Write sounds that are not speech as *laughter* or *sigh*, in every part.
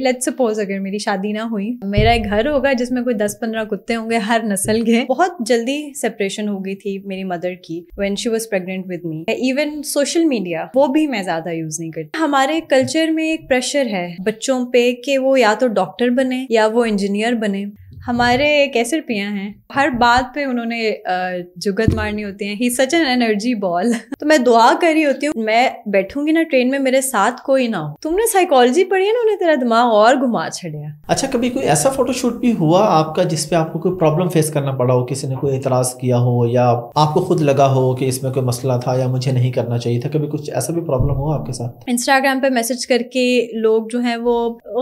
Let suppose अगर मेरी शादी ना हुई मेरा एक घर होगा जिसमें कोई दस पंद्रह कुत्ते होंगे हर नस्ल के बहुत जल्दी सेपरेशन हो गई थी मेरी मदर की when she was pregnant with me even social media वो भी मैं ज्यादा यूज नहीं करती हमारे कल्चर में एक प्रेशर है बच्चों पे कि वो या तो डॉक्टर बने या वो इंजीनियर बने हमारे कैसे पिया हैं हर बात पे उन्होंने जुगत मारनी होती है ही सच एन एनर्जी बॉल तो मैं दुआ रही होती हूँ मैं बैठूंगी ना ट्रेन में मेरे साथ कोई ना हो तुमने साइकोलॉजी पढ़ी है ना उन्हें तेरा दिमाग और घुमा छड़िया अच्छा कभी कोई ऐसा फोटोशूट भी हुआ आपका जिसपे आपको कोई प्रॉब्लम फेस करना पड़ा हो किसी ने कोई एतराज किया हो या आपको खुद लगा हो कि इसमें कोई मसला था या मुझे नहीं करना चाहिए था कभी कुछ ऐसा भी प्रॉब्लम हुआ आपके साथ इंस्टाग्राम पे मैसेज करके लोग जो है वो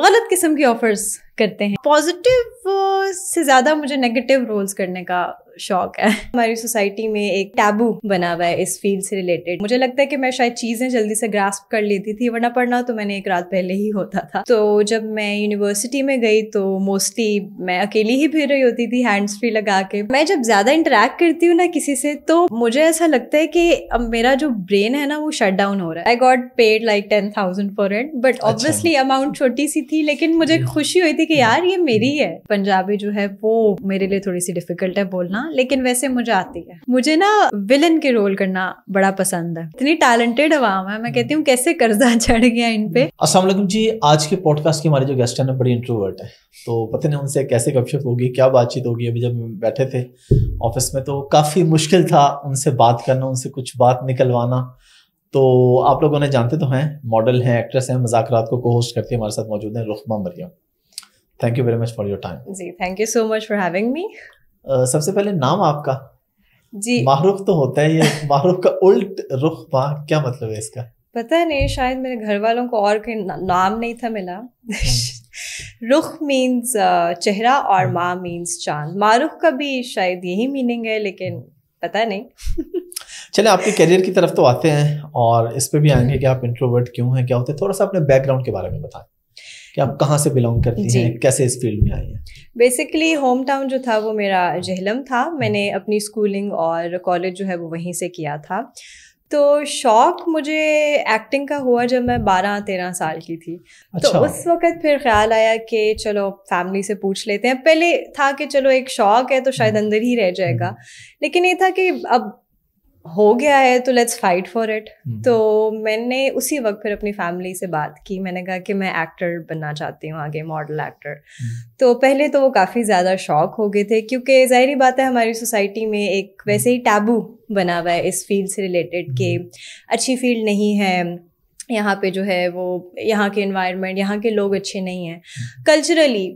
गलत किस्म की ऑफर्स करते हैं पॉजिटिव uh, से ज़्यादा मुझे नेगेटिव रोल्स करने का शौक है हमारी सोसाइटी में एक टैबू बना हुआ है इस फील्ड से रिलेटेड मुझे लगता है कि मैं शायद चीज़ें जल्दी से ग्रास्प कर लेती थी वरना पढ़ना तो मैंने एक रात पहले ही होता था तो जब मैं यूनिवर्सिटी में गई तो मोस्टली मैं अकेली ही फिर रही होती थी हैंड्स फ्री लगा के मैं जब ज़्यादा इंटरेक्ट करती हूँ ना किसी से तो मुझे ऐसा लगता है कि अब मेरा जो ब्रेन है ना वो शट डाउन हो रहा है I got paid like ten thousand for it but obviously amount छोटी सी थी लेकिन मुझे खुशी हुई थी कि यार ये मेरी है पंजाबी जो है वो मेरे लिए थोड़ी सी डिफिकल्ट है बोलना लेकिन वैसे मुझे आती है मुझे ना विलन के रोल करना बड़ा पसंद है इतनी टैलेंटेड आवाम है मैं कहती हूँ कैसे कर्जा *laughs* चढ़ गया इन पे असलम जी आज के पॉडकास्ट के हमारे जो गेस्ट हैं बड़ी इंट्रोवर्ट है तो पता नहीं उनसे कैसे गपशप होगी क्या बातचीत होगी अभी जब बैठे थे ऑफिस में तो काफ़ी मुश्किल था उनसे बात करना उनसे कुछ बात निकलवाना तो आप लोग उन्हें जानते तो हैं मॉडल हैं एक्ट्रेस हैं मजाक रात को होस्ट करती है हमारे साथ मौजूद हैं Rukhma Mariam thank you very much for your time ji thank you so much for having me सबसे पहले नाम आपका जी माहरुख तो होता है ये माहरुख का उल्ट रुख बा क्या मतलब है इसका पता नहीं शायद मेरे घर वालों को और कोई ना, नाम नहीं था मिला *laughs* रुख मीन्स चेहरा और हम्म। माँ मीन्स चांद मारुख का भी शायद यही मीनिंग है लेकिन पता नहीं *laughs* चले आपके करियर की तरफ तो आते हैं और इस पर भी आएंगे हम्म। कि आप इंट्रोवर्ट क्यों हैं क्या होते हैं थोड़ा सा अपने बैकग्राउंड के बारे में बताएं कि आप कहाँ से बिलोंग करती हैं कैसे इस फील्ड में आई हैं बेसिकली होम टाउन जो था वो मेरा जहलम था मैंने हम्म। अपनी स्कूलिंग और कॉलेज जो है वो वहीं से किया था तो शौक मुझे एक्टिंग का हुआ जब मैं बारह तेरह साल की थी तो अच्छा। तो उस वक्त फिर ख्याल आया कि चलो फैमिली से पूछ लेते हैं पहले था कि चलो एक शौक है तो शायद हम्म। अंदर ही रह जाएगा हम्म। लेकिन ये था कि अब हो गया है तो लेट्स फाइट फॉर इट तो मैंने उसी वक्त फिर अपनी फैमिली से बात की मैंने कहा कि मैं एक्टर बनना चाहती हूँ आगे मॉडल हम्म। एक्टर तो पहले तो वो काफ़ी ज़्यादा शौक हो गए थे क्योंकि ज़ाहरी बात है हमारी सोसाइटी में एक हम्म। वैसे ही टैबू बना हुआ है इस फील्ड से रिलेटेड कि हम्म। अच्छी फील्ड नहीं है यहाँ पे जो है वो यहाँ के इन्वायरमेंट यहाँ के लोग अच्छे नहीं हैं कल्चरली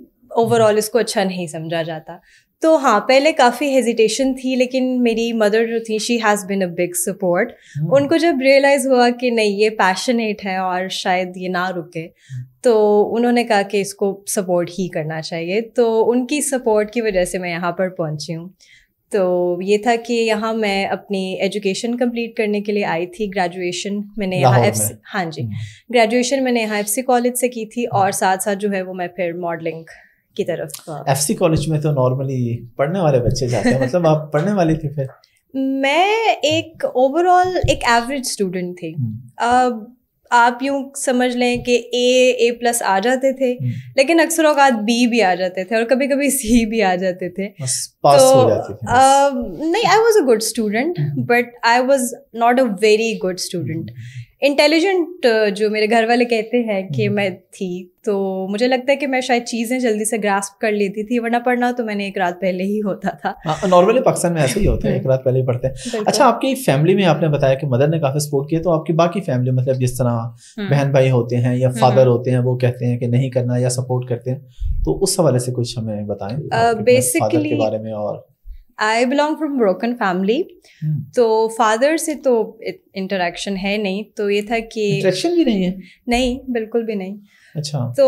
ओवरऑल इसको अच्छा नहीं समझा जाता तो हाँ पहले काफ़ी हेजिटेशन थी लेकिन मेरी मदर जो थी she has been a big support उनको जब रियलाइज़ हुआ कि नहीं ये पैशनेट है और शायद ये ना रुके hmm. तो उन्होंने कहा कि इसको सपोर्ट ही करना चाहिए तो उनकी सपोर्ट की वजह से मैं यहाँ पर पहुँची हूँ तो ये था कि यहाँ मैं अपनी एजुकेशन कंप्लीट करने के लिए आई थी ग्रेजुएशन मैंने यहाँ एफ हाँ जी ग्रेजुएशन hmm. मैंने यहाँ एफ कॉलेज से की थी hmm. और साथ साथ जो है वो मैं फिर मॉडलिंग की तरफ एफ सी कॉलेज में तो नॉर्मली पढ़ने वाले बच्चे जाते हैं मतलब आप पढ़ने वाली थी फिर मैं एक ओवरऑल एक एवरेज स्टूडेंट थी हम्म। अब आप यूँ समझ लें कि ए ए प्लस आ जाते थे हम्म। लेकिन अक्सर अवकात बी भी आ जाते थे और कभी कभी सी भी आ जाते थे पास तो हो जाते थे आ, नहीं I was a good student but I was not a very good student intelligent uh, जो मेरे घर वाले कहते हैं कि हम्म। मैं थी तो मुझे लगता है कि मैं शायद चीज़ें जल्दी से ग्रास्प कर लेती थी वरना पढ़ना तो मैंने एक रात पहले ही होता था नॉर्मली हाँ, पाकिस्तान में ऐसे ही होता है *laughs* एक रात पहले ही पढ़ते हैं अच्छा आपकी फैमिली में आपने बताया कि मदर ने काफ़ी सपोर्ट किया तो आपकी बाकी फैमिली मतलब जिस तरह हम्म। बहन भाई होते हैं या फादर हम्म। होते हैं वो कहते हैं कि नहीं करना या सपोर्ट करते हैं तो उस हवाले से कुछ हमें बताएं बेसिकली uh, के बारे में और I belong from broken family तो फादर से तो इंटरेक्शन है नहीं तो ये था कि इंटरेक्शन भी नहीं है नहीं बिल्कुल भी नहीं अच्छा तो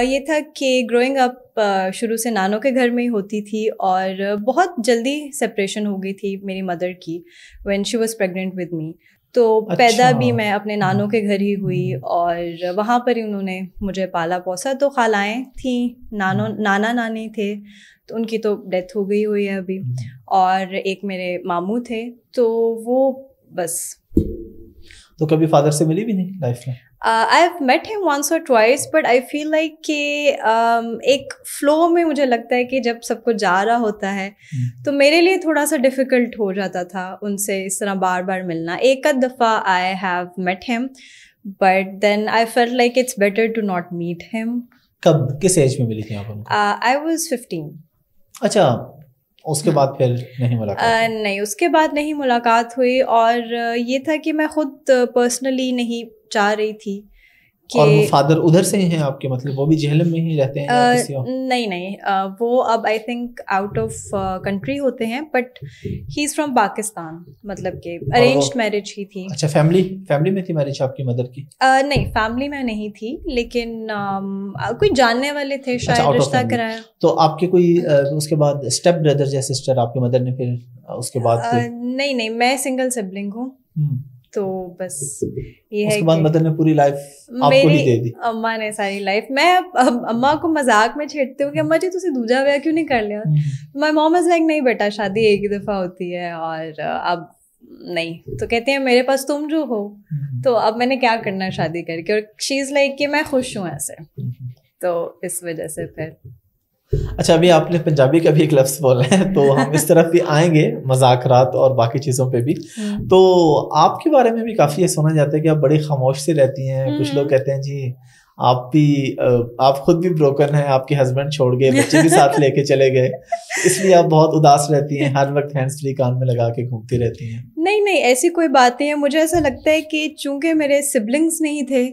ये था कि ग्रोइंग अप शुरू से नानों के घर में ही होती थी और बहुत जल्दी सेपरेशन हो गई थी मेरी मदर की when she was pregnant with me तो अच्छा। पैदा भी मैं अपने नानों के घर ही हुई हम्म। और वहाँ पर ही उन्होंने मुझे पाला पोसा तो खालाएँ थी नानो नाना नानी थे तो उनकी तो डेथ हो गई हुई है अभी और एक मेरे मामू थे तो वो बस तो कभी फादर से मिली भी नहीं लाइफ में I have met him once और twice but I feel like कि um, एक फ्लो में मुझे लगता है कि जब सब कुछ जा रहा होता है हम्म। तो मेरे लिए थोड़ा सा डिफ़िकल्ट हो जाता था उनसे इस तरह बार बार मिलना एक आध दफ़ा I have met him but then I feel like it's better to not meet him कब किस एज में मिली थी आप आई वॉज फिफ्टीन अच्छा उसके बाद फिर नहीं मुलाकात आ, नहीं उसके बाद नहीं मुलाकात हुई और ये था कि मैं खुद पर्सनली नहीं चाह रही थी और वो फादर उधर से ही हैं आपके मतलब वो भी जेहलम में ही रहते हैं आ, किसी नहीं नहीं आ, वो अब I think out of country होते हैं but he is from Pakistan मतलब के अरेंज्ड मैरिज ही थी अच्छा फैमिली फैमिली में थी मैरिज आपकी मदर की आ, नहीं फैमिली में नहीं थी लेकिन कोई जानने वाले थे अच्छा, शायद अच्छा, रिश्ता कराया तो आपके कोई उसके बाद स्टेप ब्रदर या सिस्टर आपकी मदर ने फिर उसके बाद नहीं नहीं मैं सिंगल सिबलिंग हूँ हम्म। तो बस ये है बाद मदर ने पूरी लाइफ आपको ही दे दी अम्मा ने सारी लाइफ मैं अब अब अम्मा को मजाक में छेड़ती हूँ कि अम्मा जी तुझे दूजा ब्याह क्यों नहीं कर लिया माई मॉम इज लाइक नहीं बेटा शादी एक ही दफ़ा होती है और अब नहीं तो कहते हैं मेरे पास तुम जो हो हम्म। तो अब मैंने क्या करना शादी करके और शी इज़ लाइक कि मैं खुश हूँ ऐसे हम्म। तो इस वजह से फिर अच्छा अभी आपने पंजाबी का भी एक लफ्ज़ बोला है तो *laughs* हम इस तरफ भी आएंगे मजाक और बाकी चीज़ों पे भी हम्म। तो आपके बारे में भी काफ़ी ये सुना जाता है कि आप बड़ी खामोश से रहती हैं कुछ लोग हम्म। कहते हैं जी आप भी आप खुद भी ब्रोकन हैं आपके हस्बैंड छोड़ गए बच्चे भी साथ *laughs* लेके चले गए इसलिए आप बहुत उदास रहती हैं हर वक्त हैंड्स फ्री कान में लगा के घूमती रहती हैं नहीं नहीं ऐसी कोई बातें हैं मुझे ऐसा लगता है कि चूंकि मेरे सिबलिंग्स नहीं थे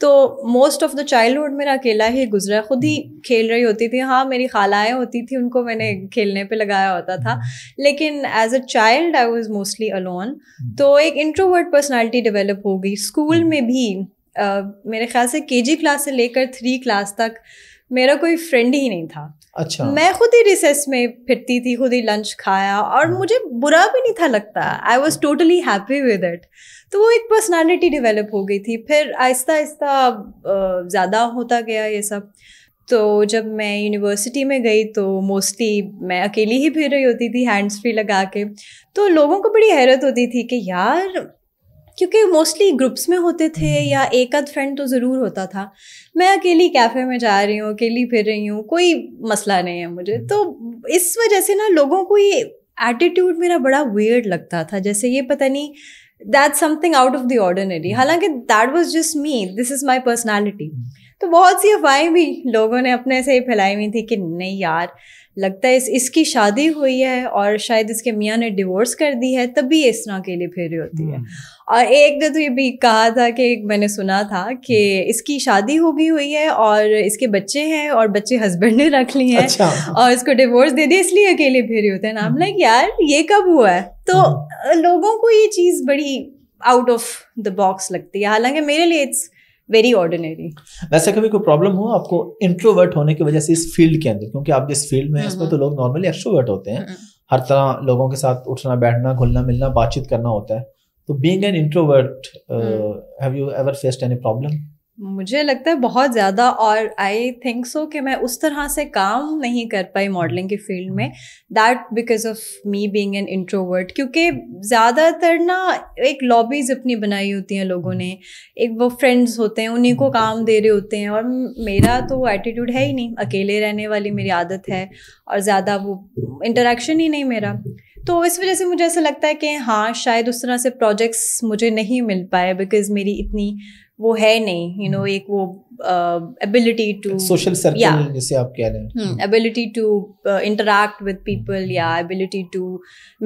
तो मोस्ट ऑफ द चाइल्डहुड मेरा अकेला ही गुजरा खुद ही हम्म। खेल रही होती थी हाँ मेरी खालाएँ होती थी उनको मैंने खेलने पे लगाया होता था हम्म। लेकिन as a child I was mostly alone तो एक इंट्रोवर्ट पर्सनालिटी डेवलप हो गई स्कूल हम्म। में भी Uh, मेरे ख्याल से के जी क्लास से लेकर थ्री क्लास तक मेरा कोई फ्रेंड ही नहीं था अच्छा मैं खुद ही रिसेस में फिरती थी खुद ही लंच खाया और हाँ। मुझे बुरा भी नहीं था लगता I was totally happy with it तो वो एक पर्सनैलिटी डिवेलप हो गई थी फिर आहिस्ता आहिस्ता ज़्यादा होता गया ये सब तो जब मैं यूनिवर्सिटी में गई तो मोस्टली मैं अकेली ही फिर रही होती थी हैंड्स फ्री लगा के तो लोगों को बड़ी हैरत होती थी कि यार क्योंकि मोस्टली ग्रुप्स में होते थे हम्म। या एक आध फ्रेंड तो ज़रूर होता था मैं अकेली कैफ़े में जा रही हूँ अकेली फिर रही हूँ कोई मसला नहीं है मुझे हम्म। तो इस वजह से ना लोगों को ये एटीट्यूड मेरा बड़ा वियर्ड लगता था जैसे ये पता नहीं that something out of the ordinary हालांकि that was just me this is my personality तो बहुत सी अफवाहें भी लोगों ने अपने से ही फैलाई हुई थी कि नहीं यार लगता है इस इसकी शादी हुई है और शायद इसके मियाँ ने डिवोर्स कर दी है तब भी इस तरह लिए फेरी होती है हम्म। और एक ने तो ये भी कहा था कि मैंने सुना था कि हम्म। इसकी शादी हो गई हुई है और इसके बच्चे हैं और बच्चे हस्बैंड ने रख लिए हैं अच्छा। और इसको डिवोर्स दे दिया इसलिए अकेले फेरे होते हैं नाम हम्म। लाइक यार ये कब हुआ है तो हम्म। लोगों को ये चीज़ बड़ी आउट ऑफ द बॉक्स लगती है हालांकि मेरे लिए इट्स वेरी ऑर्डिनरी वैसे कभी कोई प्रॉब्लम हो आपको इंट्रोवर्ट होने की वजह से इस फील्ड के अंदर क्योंकि आप जिस फील्ड में इसमें तो लोग नॉर्मली एक्सट्रोवर्ट होते हैं हर तरह लोगों के साथ उठना बैठना घुलना मिलना बातचीत करना होता है तो being an introvert have you ever faced any problem मुझे लगता है बहुत ज़्यादा और आई थिंक सो कि मैं उस तरह से काम नहीं कर पाई मॉडलिंग की फील्ड में that because of me being an introvert क्योंकि ज़्यादातर ना एक लॉबीज अपनी बनाई होती हैं लोगों hmm. ने एक वो फ्रेंड्स होते हैं उन्हीं को hmm. काम दे रहे होते हैं और मेरा तो एटीट्यूड है ही नहीं अकेले रहने वाली मेरी आदत है और ज़्यादा वो इंटरेक्शन hmm. ही नहीं मेरा तो इस वजह से मुझे ऐसा लगता है कि हाँ शायद उस तरह से प्रोजेक्ट्स मुझे नहीं मिल पाए बिकॉज मेरी इतनी वो है नहीं you you know know, hmm. एक वो एबिलिटी टू सोशल सर्कल जैसे आप कह रहे हैं ability to interact with people या ability to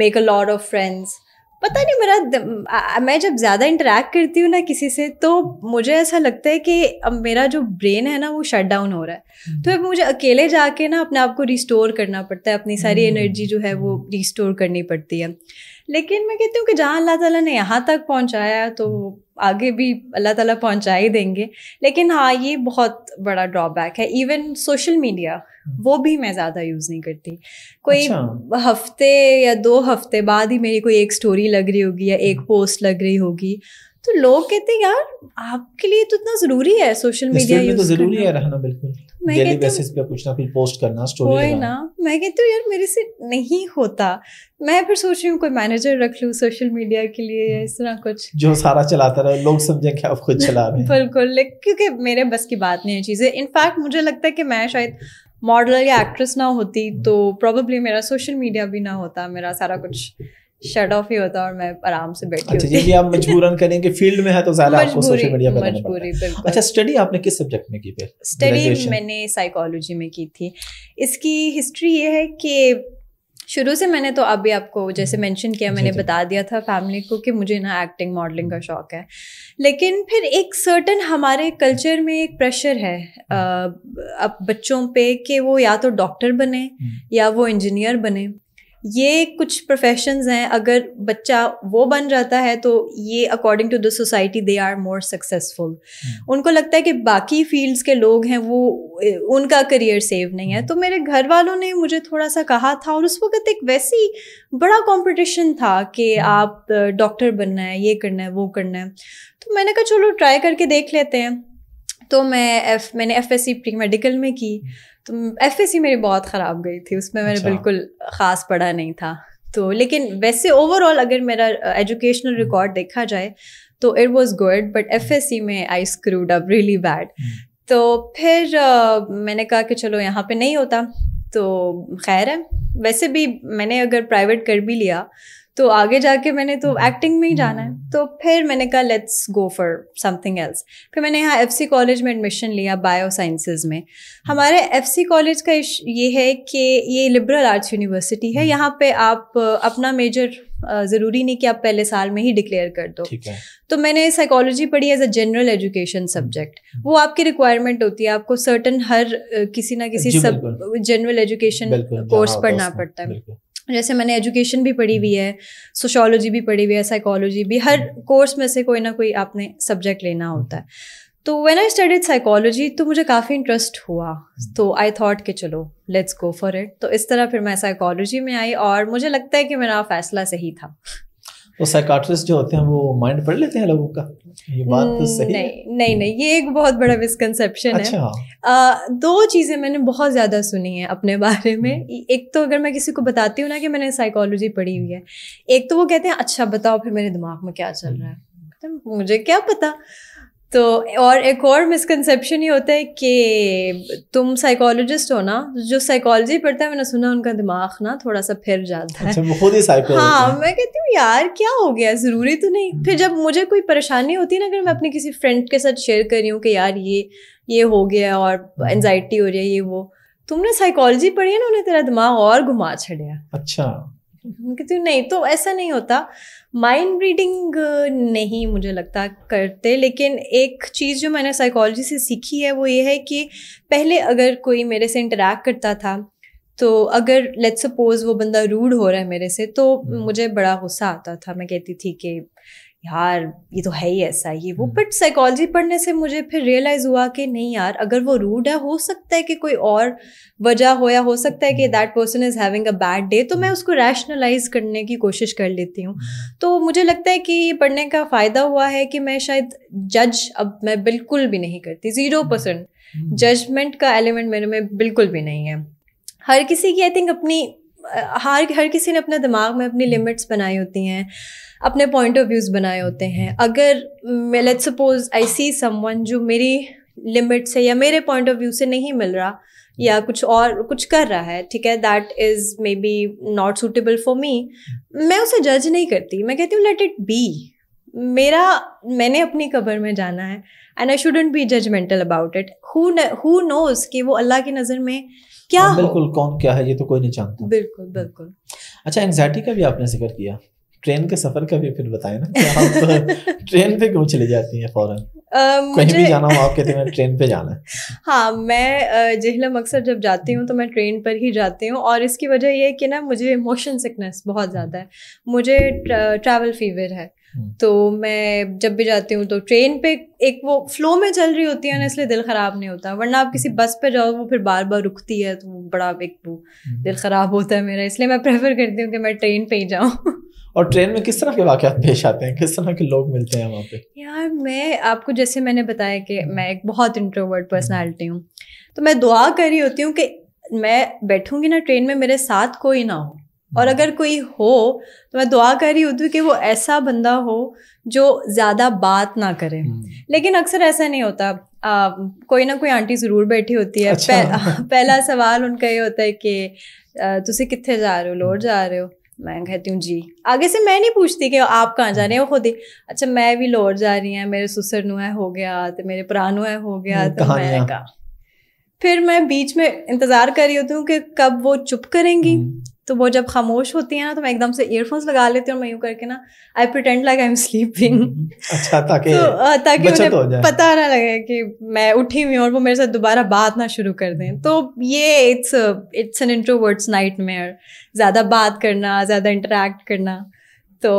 make a lot of friends पता नहीं मेरा मैं जब ज़्यादा इंटरेक्ट करती हूँ ना किसी से तो मुझे ऐसा लगता है कि अब मेरा जो ब्रेन है ना वो शट डाउन हो रहा है हम्म। तो अब मुझे अकेले जाके ना अपने आप को रिस्टोर करना पड़ता है अपनी सारी एनर्जी हम्म। जो है वो रिस्टोर करनी पड़ती है लेकिन मैं कहती हूँ कि जहाँ अल्लाह ताला ने यहाँ तक पहुँचाया तो आगे भी अल्लाह ताला पहुँचा ही देंगे लेकिन हाँ ये बहुत बड़ा ड्रॉबैक है इवन सोशल मीडिया वो भी मैं ज़्यादा यूज़ नहीं करती कोई अच्छा। हफ्ते या दो हफ्ते बाद ही मेरी कोई एक स्टोरी लग रही होगी या एक पोस्ट हम्म। लग रही होगी तो लोग कहते हैं यार आपके लिए तो इतना ज़रूरी है सोशल मीडिया तो ज़रूरी है रहना बिल्कुल डेली बेसिस पे कुछ ना कुछ पोस्ट करना स्टोरी ना मैं कहती हूँ यार मेरे से नहीं होता मैं फिर सोच रही हूँ कोई मैनेजर रख लूँ सोशल मीडिया के लिए या इस तरह कुछ जो सारा चलाता रहे लोग समझें कि आप खुद *laughs* चला रहे बिल्कुल क्योंकि मेरे बस की बात नहीं है चीज़ें इनफैक्ट मुझे लगता है कि मैं शायद मॉडल या एक्ट्रेस ना होती हम्म। तो प्रोबेबली मेरा सोशल मीडिया भी ना होता मेरा सारा कुछ शट ऑफ ही होता और मैं आराम से बैठी अच्छा ये भी आप मजबूरन करें कि फील्ड में है तो ज्यादा आपको सोशल मीडिया पर मजबूरी अच्छा स्टडी आपने किस सब्जेक्ट में की फिर स्टडी मैंने साइकोलॉजी में की थी इसकी हिस्ट्री ये है कि शुरू से मैंने तो अभी आपको जैसे मेंशन हम्म। किया मैंने बता दिया था फैमिली को कि मुझे ना एक्टिंग मॉडलिंग का शौक है लेकिन फिर एक सर्टन हमारे कल्चर में एक प्रेशर है हम्म। अब बच्चों पे कि वो या तो डॉक्टर बने हम्म। या वो इंजीनियर बने ये कुछ प्रोफेशंस हैं अगर बच्चा वो बन जाता है तो ये according to the society they are more successful उनको लगता है कि बाकी फील्ड्स के लोग हैं वो उनका करियर सेव नहीं है hmm. तो मेरे घर वालों ने मुझे थोड़ा सा कहा था और उस वक्त एक वैसी बड़ा कंपटीशन था कि hmm. आप डॉक्टर बनना है ये करना है वो करना है तो मैंने कहा चलो ट्राई करके देख लेते हैं तो मैं एफ मैंने F S C pre medical में की hmm. तो एफ एस सी मेरी बहुत ख़राब गई थी उसमें मैंने अच्छा। बिल्कुल ख़ास पढ़ा नहीं था तो लेकिन वैसे ओवरऑल अगर मेरा एजुकेशनल रिकॉर्ड हम्म। देखा जाए तो it was good but F S C में I screwed up really bad तो फिर uh, मैंने कहा कि चलो यहाँ पे नहीं होता तो खैर है वैसे भी मैंने अगर प्राइवेट कर भी लिया तो आगे जाके मैंने तो एक्टिंग हम्म। में ही जाना है हम्म। तो फिर मैंने कहा let's go for something else फिर मैंने यहाँ एफ कॉलेज में एडमिशन लिया बायो साइंसेज में हम्म। हमारे एफ कॉलेज का ये है कि ये लिबरल आर्ट्स यूनिवर्सिटी है यहाँ पे आप अपना मेजर ज़रूरी नहीं कि आप पहले साल में ही डिक्लेयर कर दो तो मैंने साइकोलॉजी पढ़ी as a general education subject वो आपकी रिक्वायरमेंट होती है आपको सर्टन हर किसी ना किसी सब जनरल एजुकेशन कोर्स पढ़ना पड़ता है जैसे मैंने एजुकेशन हम्म। भी पढ़ी हुई है सोशोलॉजी भी पढ़ी हुई है साइकोलॉजी भी हर कोर्स हम्म। में से कोई ना कोई आपने सब्जेक्ट लेना हम्म। होता है तो व्हेन आई स्टडीड साइकोलॉजी तो मुझे काफ़ी इंटरेस्ट हुआ तो आई थॉट कि चलो लेट्स गो फॉर इट तो इस तरह फिर मैं साइकोलॉजी में आई और मुझे लगता है कि मेरा फैसला सही था तो साइकाट्रिस्ट जो होते हैं वो माइंड पढ़ लेते हैं लोगों का ये बात तो hmm, सही नहीं है? नहीं नहीं ये एक बहुत बड़ा मिसकनसेप्शन अच्छा। है आ, दो चीज़ें मैंने बहुत ज़्यादा सुनी है अपने बारे में hmm. एक तो अगर मैं किसी को बताती हूँ ना कि मैंने साइकोलॉजी पढ़ी हुई है एक तो वो कहते हैं अच्छा बताओ फिर मेरे दिमाग में क्या चल रहा है hmm. मुझे क्या पता तो और एक और मिसकनसेप्शन ये होता है कि तुम साइकोलॉजिस्ट हो ना जो साइकोलॉजी पढ़ता है मैंने सुना उनका दिमाग ना थोड़ा सा फिर जाता है अच्छा, ही हाँ मैं कहती हूँ यार क्या हो गया ज़रूरी तो नहीं हम्म। फिर जब मुझे कोई परेशानी होती है ना अगर मैं अपने किसी फ्रेंड के साथ शेयर कर रही हूँ कि यार ये ये हो गया और एनजाइटी हम्म। हो रही है ये वो तुमने साइकोलॉजी पढ़ी है ना उन्हें तेरा दिमाग और घुमा छड़ा अच्छा कहती हूँ नहीं तो ऐसा नहीं होता माइंड रीडिंग uh, नहीं मुझे लगता करते लेकिन एक चीज़ जो मैंने साइकोलॉजी से सीखी है वो ये है कि पहले अगर कोई मेरे से इंटरेक्ट करता था तो अगर लेट्स सपोज वो बंदा रूड हो रहा है मेरे से तो हम्म। मुझे बड़ा गुस्सा आता था मैं कहती थी कि यार ये तो है ही ऐसा ये वो बट हम्म। साइकोलॉजी पढ़ने से मुझे फिर रियलाइज़ हुआ कि नहीं यार अगर वो रूड है हो सकता है कि कोई और वजह हो या हो सकता है कि that person is having a bad day तो मैं उसको रैशनलाइज करने की कोशिश कर लेती हूँ हम्म। तो मुझे लगता है कि ये पढ़ने का फ़ायदा हुआ है कि मैं शायद जज अब मैं बिल्कुल भी नहीं करती ज़ीरो परसेंट जजमेंट का एलिमेंट मेरे में बिल्कुल भी नहीं है हर किसी की आई थिंक अपनी हर हर किसी ने अपने दिमाग में अपनी लिमिट्स बनाई होती हैं अपने पॉइंट ऑफ व्यूज़ बनाए होते हैं अगर मैं let suppose I see someone जो मेरी लिमिट से या मेरे पॉइंट ऑफ व्यू से नहीं मिल रहा या कुछ और कुछ कर रहा है ठीक है that is may be not suitable for me मैं उसे जज नहीं करती मैं कहती हूँ लेट इट बी मेरा मैंने अपनी कब्र में जाना है and I shouldn't be judgemental about it who knows कि वो अल्लाह की नज़र में क्या हाँ, बिल्कुल कौन क्या है ये तो कोई नहीं जानता बिल्कुल हम्म। बिल्कुल अच्छा एंगजाइटी का भी आपने जिक्र किया ट्रेन के सफर का भी फिर बताए ना आप *laughs* ट्रेन पे क्यों चली जाती हैं फौरन uh, कहीं भी जाना हो आप कहते हैं ट्रेन पे जाना है *laughs* हाँ मैं जहलम अक्सर जब जाती हूँ तो मैं ट्रेन पर ही जाती हूँ और इसकी वजह यह है कि ना मुझे मोशन सिकनेस बहुत ज़्यादा है मुझे ट्रैवल फीवर है हम्म। तो मैं जब भी जाती हूँ तो ट्रेन पे एक वो फ्लो में चल रही होती है ना हम्म। इसलिए दिल ख़राब नहीं होता वरना आप किसी बस हम्म। पे जाओ वो फिर बार बार रुकती है तो बड़ा एक वो दिल ख़राब होता है मेरा इसलिए मैं प्रेफर करती हूँ कि मैं ट्रेन पे ही जाऊँ और ट्रेन में किस तरह के वाक़ पेश आते हैं किस तरह के लोग मिलते हैं वहाँ पे यार मैं आपको जैसे मैंने बताया कि मैं एक बहुत इंट्रोवर्ट पर्सनैलिटी हूँ तो मैं दुआ कर रही होती हूँ कि मैं बैठूंगी ना ट्रेन में मेरे साथ कोई ना हो और हाँ। अगर कोई हो तो मैं दुआ कर रही होती हूँ कि वो ऐसा बंदा हो जो ज़्यादा बात ना करे हम्म। लेकिन अक्सर ऐसा नहीं होता आ, कोई ना कोई आंटी ज़रूर बैठी होती है अच्छा। पह, हाँ, पहला सवाल उनका ये होता है कि तुम कितने जा रहे हो लौट हम्म। जा रहे हो मैं कहती हूँ जी आगे से मैं नहीं पूछती कि आप कहाँ जा रहे हैं वो खुद ही अच्छा मैं भी लौट जा रही हैं मेरे ससुर नुआ हो गया तो मेरे प्रानुआ हो गया हम्म, तो मैं कहा फिर मैं बीच में इंतज़ार कर रही होती हूँ कि कब वो चुप करेंगी तो वो जब खामोश होती है ना तो मैं एकदम से ईयरफोन्स लगा लेती हूँ और मैं यूँ करके ना I pretend like I am sleeping अच्छा ताकि तो, ताकि मुझे पता ना लगे कि मैं उठी हुई और वो मेरे साथ दोबारा बात ना शुरू कर दें तो ये it's it's an introverts night में ज़्यादा बात करना ज़्यादा इंटरेक्ट करना तो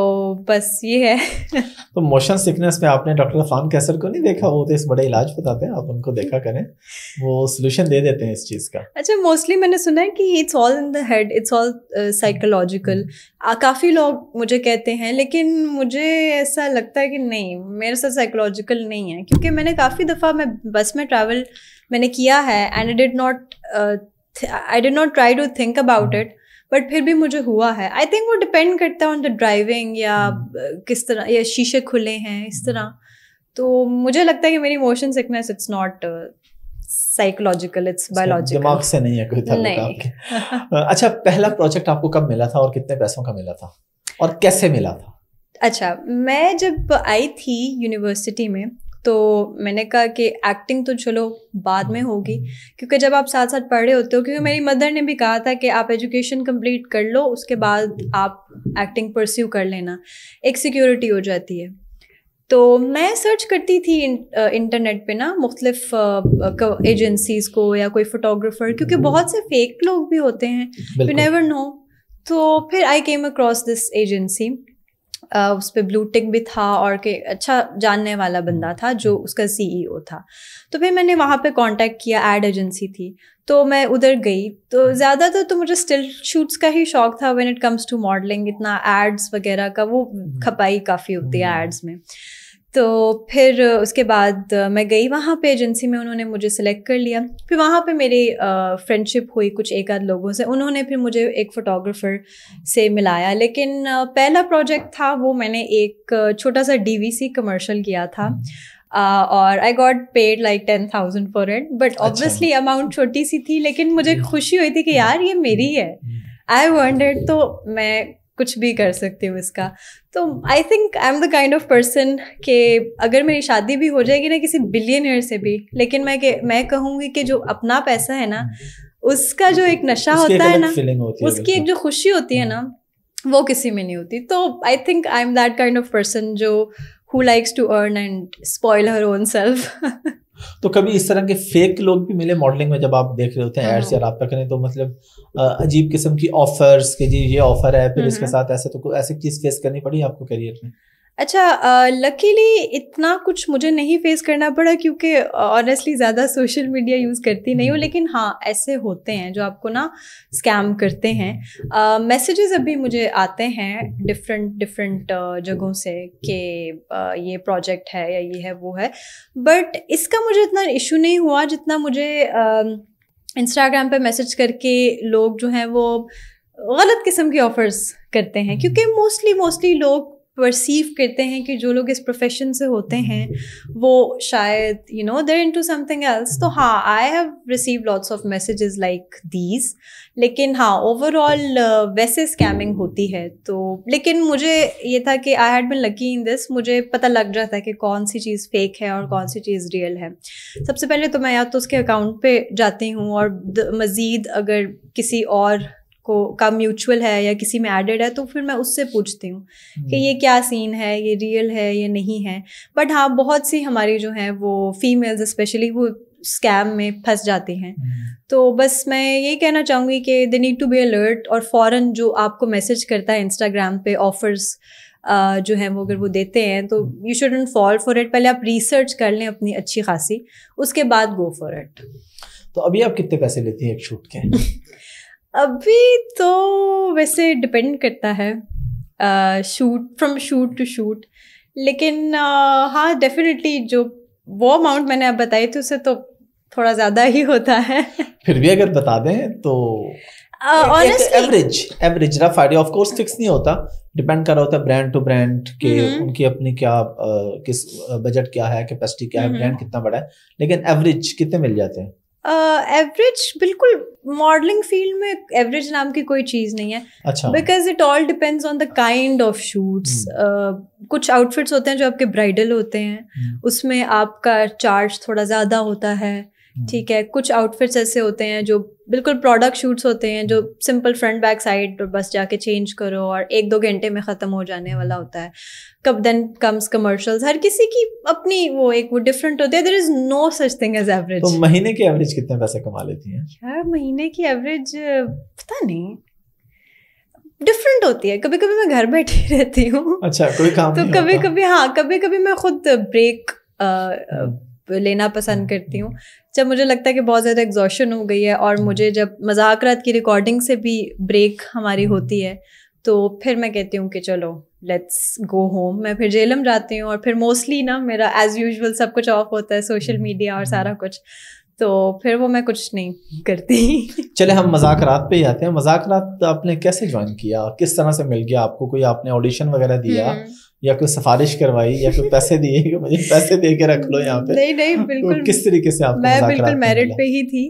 बस ये है *laughs* तो मोशन सिकनेस में आपने डॉक्टर फान कैसर को नहीं देखा वो तो इस बड़े इलाज बताते हैं आप उनको देखा करें वो सोल्यूशन दे देते हैं इस चीज़ का अच्छा मोस्टली मैंने सुना है कि it's all in the head it's all psychological काफ़ी लोग मुझे कहते हैं लेकिन मुझे ऐसा लगता है कि नहीं मेरे साथ साइकोलॉजिकल नहीं है क्योंकि मैंने काफ़ी दफ़ा मैं बस में ट्रैवल मैंने किया है and I did not I did not try to think about it but फिर भी मुझे हुआ है आई थिंक वो डिपेंड करता है ऑन द ड्राइविंग या hmm. किस तरह या शीशे खुले हैं इस hmm. तरह तो मुझे लगता है कि मेरी motion sickness it's not psychological it's biological दिमाग से नहीं है कोई नहीं अच्छा पहला प्रोजेक्ट आपको कब मिला था और कितने पैसों का मिला था और कैसे मिला था अच्छा मैं जब आई थी यूनिवर्सिटी में तो मैंने कहा कि एक्टिंग तो चलो बाद में होगी क्योंकि जब आप साथ साथ पढ़ रहे होते हो क्योंकि मेरी मदर ने भी कहा था कि आप एजुकेशन कंप्लीट कर लो उसके बाद आप एक्टिंग परस्यू कर लेना एक सिक्योरिटी हो जाती है तो मैं सर्च करती थी इंटरनेट पे ना मुख्तलिफ एजेंसीज़ को या कोई फोटोग्राफर क्योंकि बहुत से फेक लोग भी होते हैं यू नेवर नो तो फिर I came across this agency उस पर ब्लू टिक भी था और के अच्छा जानने वाला हम्म। बंदा था जो हम्म। उसका सीईओ e था तो फिर मैंने वहाँ पे कांटेक्ट किया एड एजेंसी थी तो मैं उधर गई तो हम्म। ज़्यादातर तो मुझे स्टिल शूट्स का ही शौक था when it comes to modelling इतना एड्स वगैरह का वो खपाई काफ़ी होती है एड्स में तो फिर उसके बाद मैं गई वहाँ पे एजेंसी में उन्होंने मुझे सेलेक्ट कर लिया फिर वहाँ पे मेरी फ्रेंडशिप हुई कुछ एक आध लोगों से उन्होंने फिर मुझे एक फ़ोटोग्राफ़र से मिलाया लेकिन पहला प्रोजेक्ट था वो मैंने एक छोटा सा डीवीसी कमर्शियल किया था और I got paid like ten thousand for it but obviously amount छोटी सी थी लेकिन मुझे खुशी हुई थी कि यार ये मेरी है आई वॉन्ट तो मैं कुछ भी कर सकती हूँ इसका तो I think I am the kind of person के अगर मेरी शादी भी हो जाएगी ना किसी बिलियनियर से भी लेकिन मैं मैं कहूँगी कि जो अपना पैसा है ना उसका जो एक नशा होता है ना उसकी एक जो खुशी होती है ना वो किसी में नहीं होती तो I think I am that kind of person जो who likes to earn and spoil her own self तो कभी इस तरह के फेक लोग भी मिले मॉडलिंग में जब आप देख रहे होते हैं एड्स हाँ। या रहा करें तो मतलब अजीब किस्म की ऑफर्स के जी ये ऑफर है फिर हम्म, इसके हम्म। साथ ऐसे तो ऐसे चीज फेस करनी पड़ी आपको करियर में अच्छा लकीली इतना कुछ मुझे नहीं फेस करना पड़ा क्योंकि ऑनेस्टली ज़्यादा सोशल मीडिया यूज़ करती नहीं हूँ हम्म। लेकिन हाँ ऐसे होते हैं जो आपको ना स्कैम करते हैं मैसेजेस अभी मुझे आते हैं डिफरेंट डिफरेंट जगहों से कि ये प्रोजेक्ट है या ये है वो है बट इसका मुझे इतना इशू नहीं हुआ जितना मुझे इंस्टाग्राम पे मैसेज करके लोग जो हैं वो गलत किस्म के ऑफ़र्स करते हैं हम्म। क्योंकि मोस्टली मोस्टली लोग परसीव करते हैं कि जो लोग इस प्रोफेशन से होते हैं वो शायद you know they're into something else तो हाँ I have receive lots of messages like these लेकिन हाँ ओवरऑल uh, वैसे स्कैमिंग होती है तो लेकिन मुझे ये था कि I had been lucky in this मुझे पता लग जाता है कि कौन सी चीज़ फेक है और कौन सी चीज़ रियल है सबसे पहले तो मैं या तो उसके अकाउंट पे जाती हूँ और मज़ीद अगर किसी और को का म्यूचुअल है या किसी में एडेड है तो फिर मैं उससे पूछती हूँ कि हम्म। ये क्या सीन है ये रियल है ये नहीं है बट हाँ बहुत सी हमारी जो है वो फीमेल्स स्पेशली वो स्कैम में फंस जाती हैं हम्म। तो बस मैं ये कहना चाहूँगी कि they need to be alert और फ़ौर जो आपको मैसेज करता है इंस्टाग्राम पे ऑफर्स जो है वो अगर वो देते हैं तो you shouldn't fall for it पहले आप रिसर्च कर लें अपनी अच्छी खासी उसके बाद गो फॉर इट तो अभी आप कितने पैसे लेती हैं एक शूट के *laughs* अभी तो वैसे डिपेंड करता है shoot from shoot to shoot लेकिन हाँ डेफिनेटली जो वो अमाउंट मैंने अब बताई थी उसे तो थोड़ा ज़्यादा ही होता है फिर भी अगर बता दें तो average average rough idea of course fix नहीं होता डिपेंड कर रहा होता है ब्रांड टू ब्रांड के उनकी अपनी क्या किस बजट क्या है कैपेसिटी क्या है ब्रांड हम्म। कितना बड़ा है लेकिन एवरेज कितने मिल जाते हैं एवरेज बिल्कुल मॉडलिंग फील्ड में एवरेज नाम की कोई चीज नहीं है because it all depends on the kind of shoots कुछ आउटफिट्स होते हैं जो आपके ब्राइडल होते हैं hmm. उसमें आपका चार्ज थोड़ा ज्यादा होता है ठीक है कुछ आउटफिट्स ऐसे होते हैं जो बिल्कुल प्रोडक्ट शूट्स होते हैं जो सिंपल फ्रंट बैक साइड और बस जाके चेंज करो और एक दो घंटे में ख़त्म हो जाने वाला होता है कब देन कम्स कमर्शल्स हर किसी की अपनी वो एक वो डिफरेंट होती है there is no such thing as average तो महीने की एवरेज कितने पैसे कमा लेती हैं यार महीने की एवरेज पता नहीं डिफरेंट होती है कभी कभी मैं घर बैठी *laughs* रहती हूँ अच्छा कोई काम तो कभी कभी हाँ कभी कभी मैं खुद ब्रेक लेना पसंद हम्म, करती हूँ हम्म। जब मुझे लगता है कि बहुत ज़्यादा एग्जॉशन हो गई है और हम्म। मुझे जब मजाक रात की रिकॉर्डिंग से भी ब्रेक हमारी होती है तो फिर मैं कहती हूँ कि चलो लेट्स गो होम मैं फिर जेलम जाती हूँ और फिर मोस्टली ना मेरा एज़ यूजल सब कुछ ऑफ होता है सोशल मीडिया और सारा कुछ तो फिर वो मैं कुछ नहीं करती चले हम मजाक रात पे ही आते हैं मजाक रात आपने कैसे ज्वाइन किया किस तरह से मिल गया आपको कोई आपने ऑडिशन वगैरह दिया या कोई सिफारिश करवाई या कोई पैसे दिए *laughs* मुझे पैसे दे के रख लो यहाँ पे नहीं नहीं तो बिल्कुल तो किस तरीके से आप मैं बिल्कुल मेरिट पे ही थी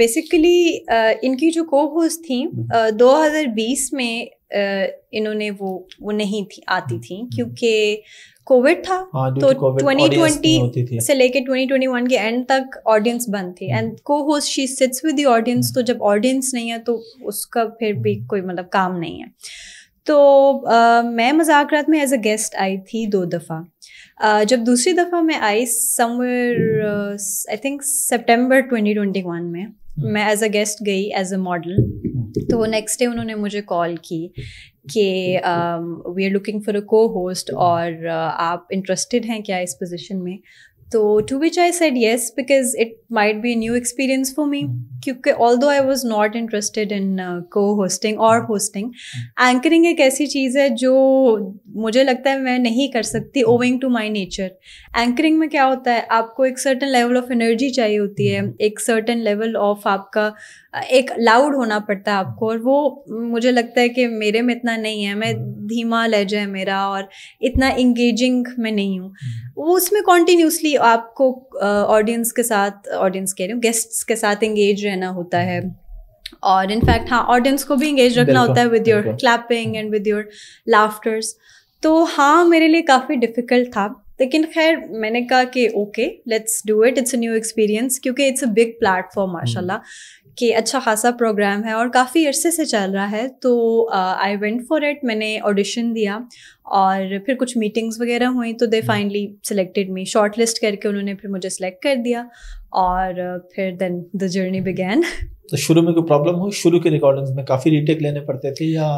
बेसिकली अच्छा uh, uh, इनकी जो को होस्ट थी uh, हम्म। 2020 में uh, इन्होंने वो वो नहीं थी आती थी हम्म। क्योंकि कोविड था हाँ, तो 2020 से लेके 2021 के एंड तक ऑडियंस बंद थी and cohost she sits with the audience तो जब ऑडियंस नहीं है तो उसका फिर भी हम्म। कोई मतलब काम नहीं है तो आ, मैं मजाक रात में एज अ गेस्ट आई थी दो दफ़ा uh, जब दूसरी दफ़ा मैं आई समर आई थिंक सितंबर 2021 में हम्म। मैं एज अ गेस्ट गई एज अ मॉडल तो नेक्स्ट डे उन्होंने मुझे कॉल की कि we are looking for a cohost और uh, आप इंटरेस्टेड हैं क्या इस पोजीशन में तो to which I said yes because it might be new experience for me क्योंकि although I was not interested in cohosting और hosting anchoring एक ऐसी चीज़ है जो मुझे लगता है मैं नहीं कर सकती owing to my nature anchoring में क्या होता है आपको एक सर्टन लेवल ऑफ एनर्जी चाहिए होती है hmm. एक सर्टन लेवल ऑफ आपका एक लाउड होना पड़ता है आपको और वो मुझे लगता है कि मेरे में इतना नहीं है मैं हम्म। धीमा लहजा है मेरा और इतना इंगेजिंग मैं नहीं हूँ हम्म। वो उसमें कॉन्टीन्यूसली आपको ऑडियंस के साथ ऑडियंस कह रही हूँ गेस्ट्स के साथ इंगेज रहना होता है हम्म। और इनफैक्ट हाँ ऑडियंस को भी इंगेज रखना होता है with your clapping and with your laughters तो हाँ मेरे लिए काफ़ी डिफ़िकल्ट था लेकिन खैर मैंने कहा कि okay let's do it it's a new experience क्योंकि इट्स अ बिग प्लेटफॉर्म माशाल्लाह कि अच्छा खासा प्रोग्राम है और काफ़ी अरसे से चल रहा है तो आई वेंट फॉर इट मैंने ऑडिशन दिया और फिर कुछ मीटिंग्स वगैरह हुई तो they finally selected me shortlist करके उन्होंने फिर मुझे सिलेक्ट कर दिया और फिर देन द जर्नी बिगैन तो शुरू में कोई प्रॉब्लम हुई शुरू के रिकॉर्डिंग्स में काफ़ी रिटेक लेने पड़ते थे या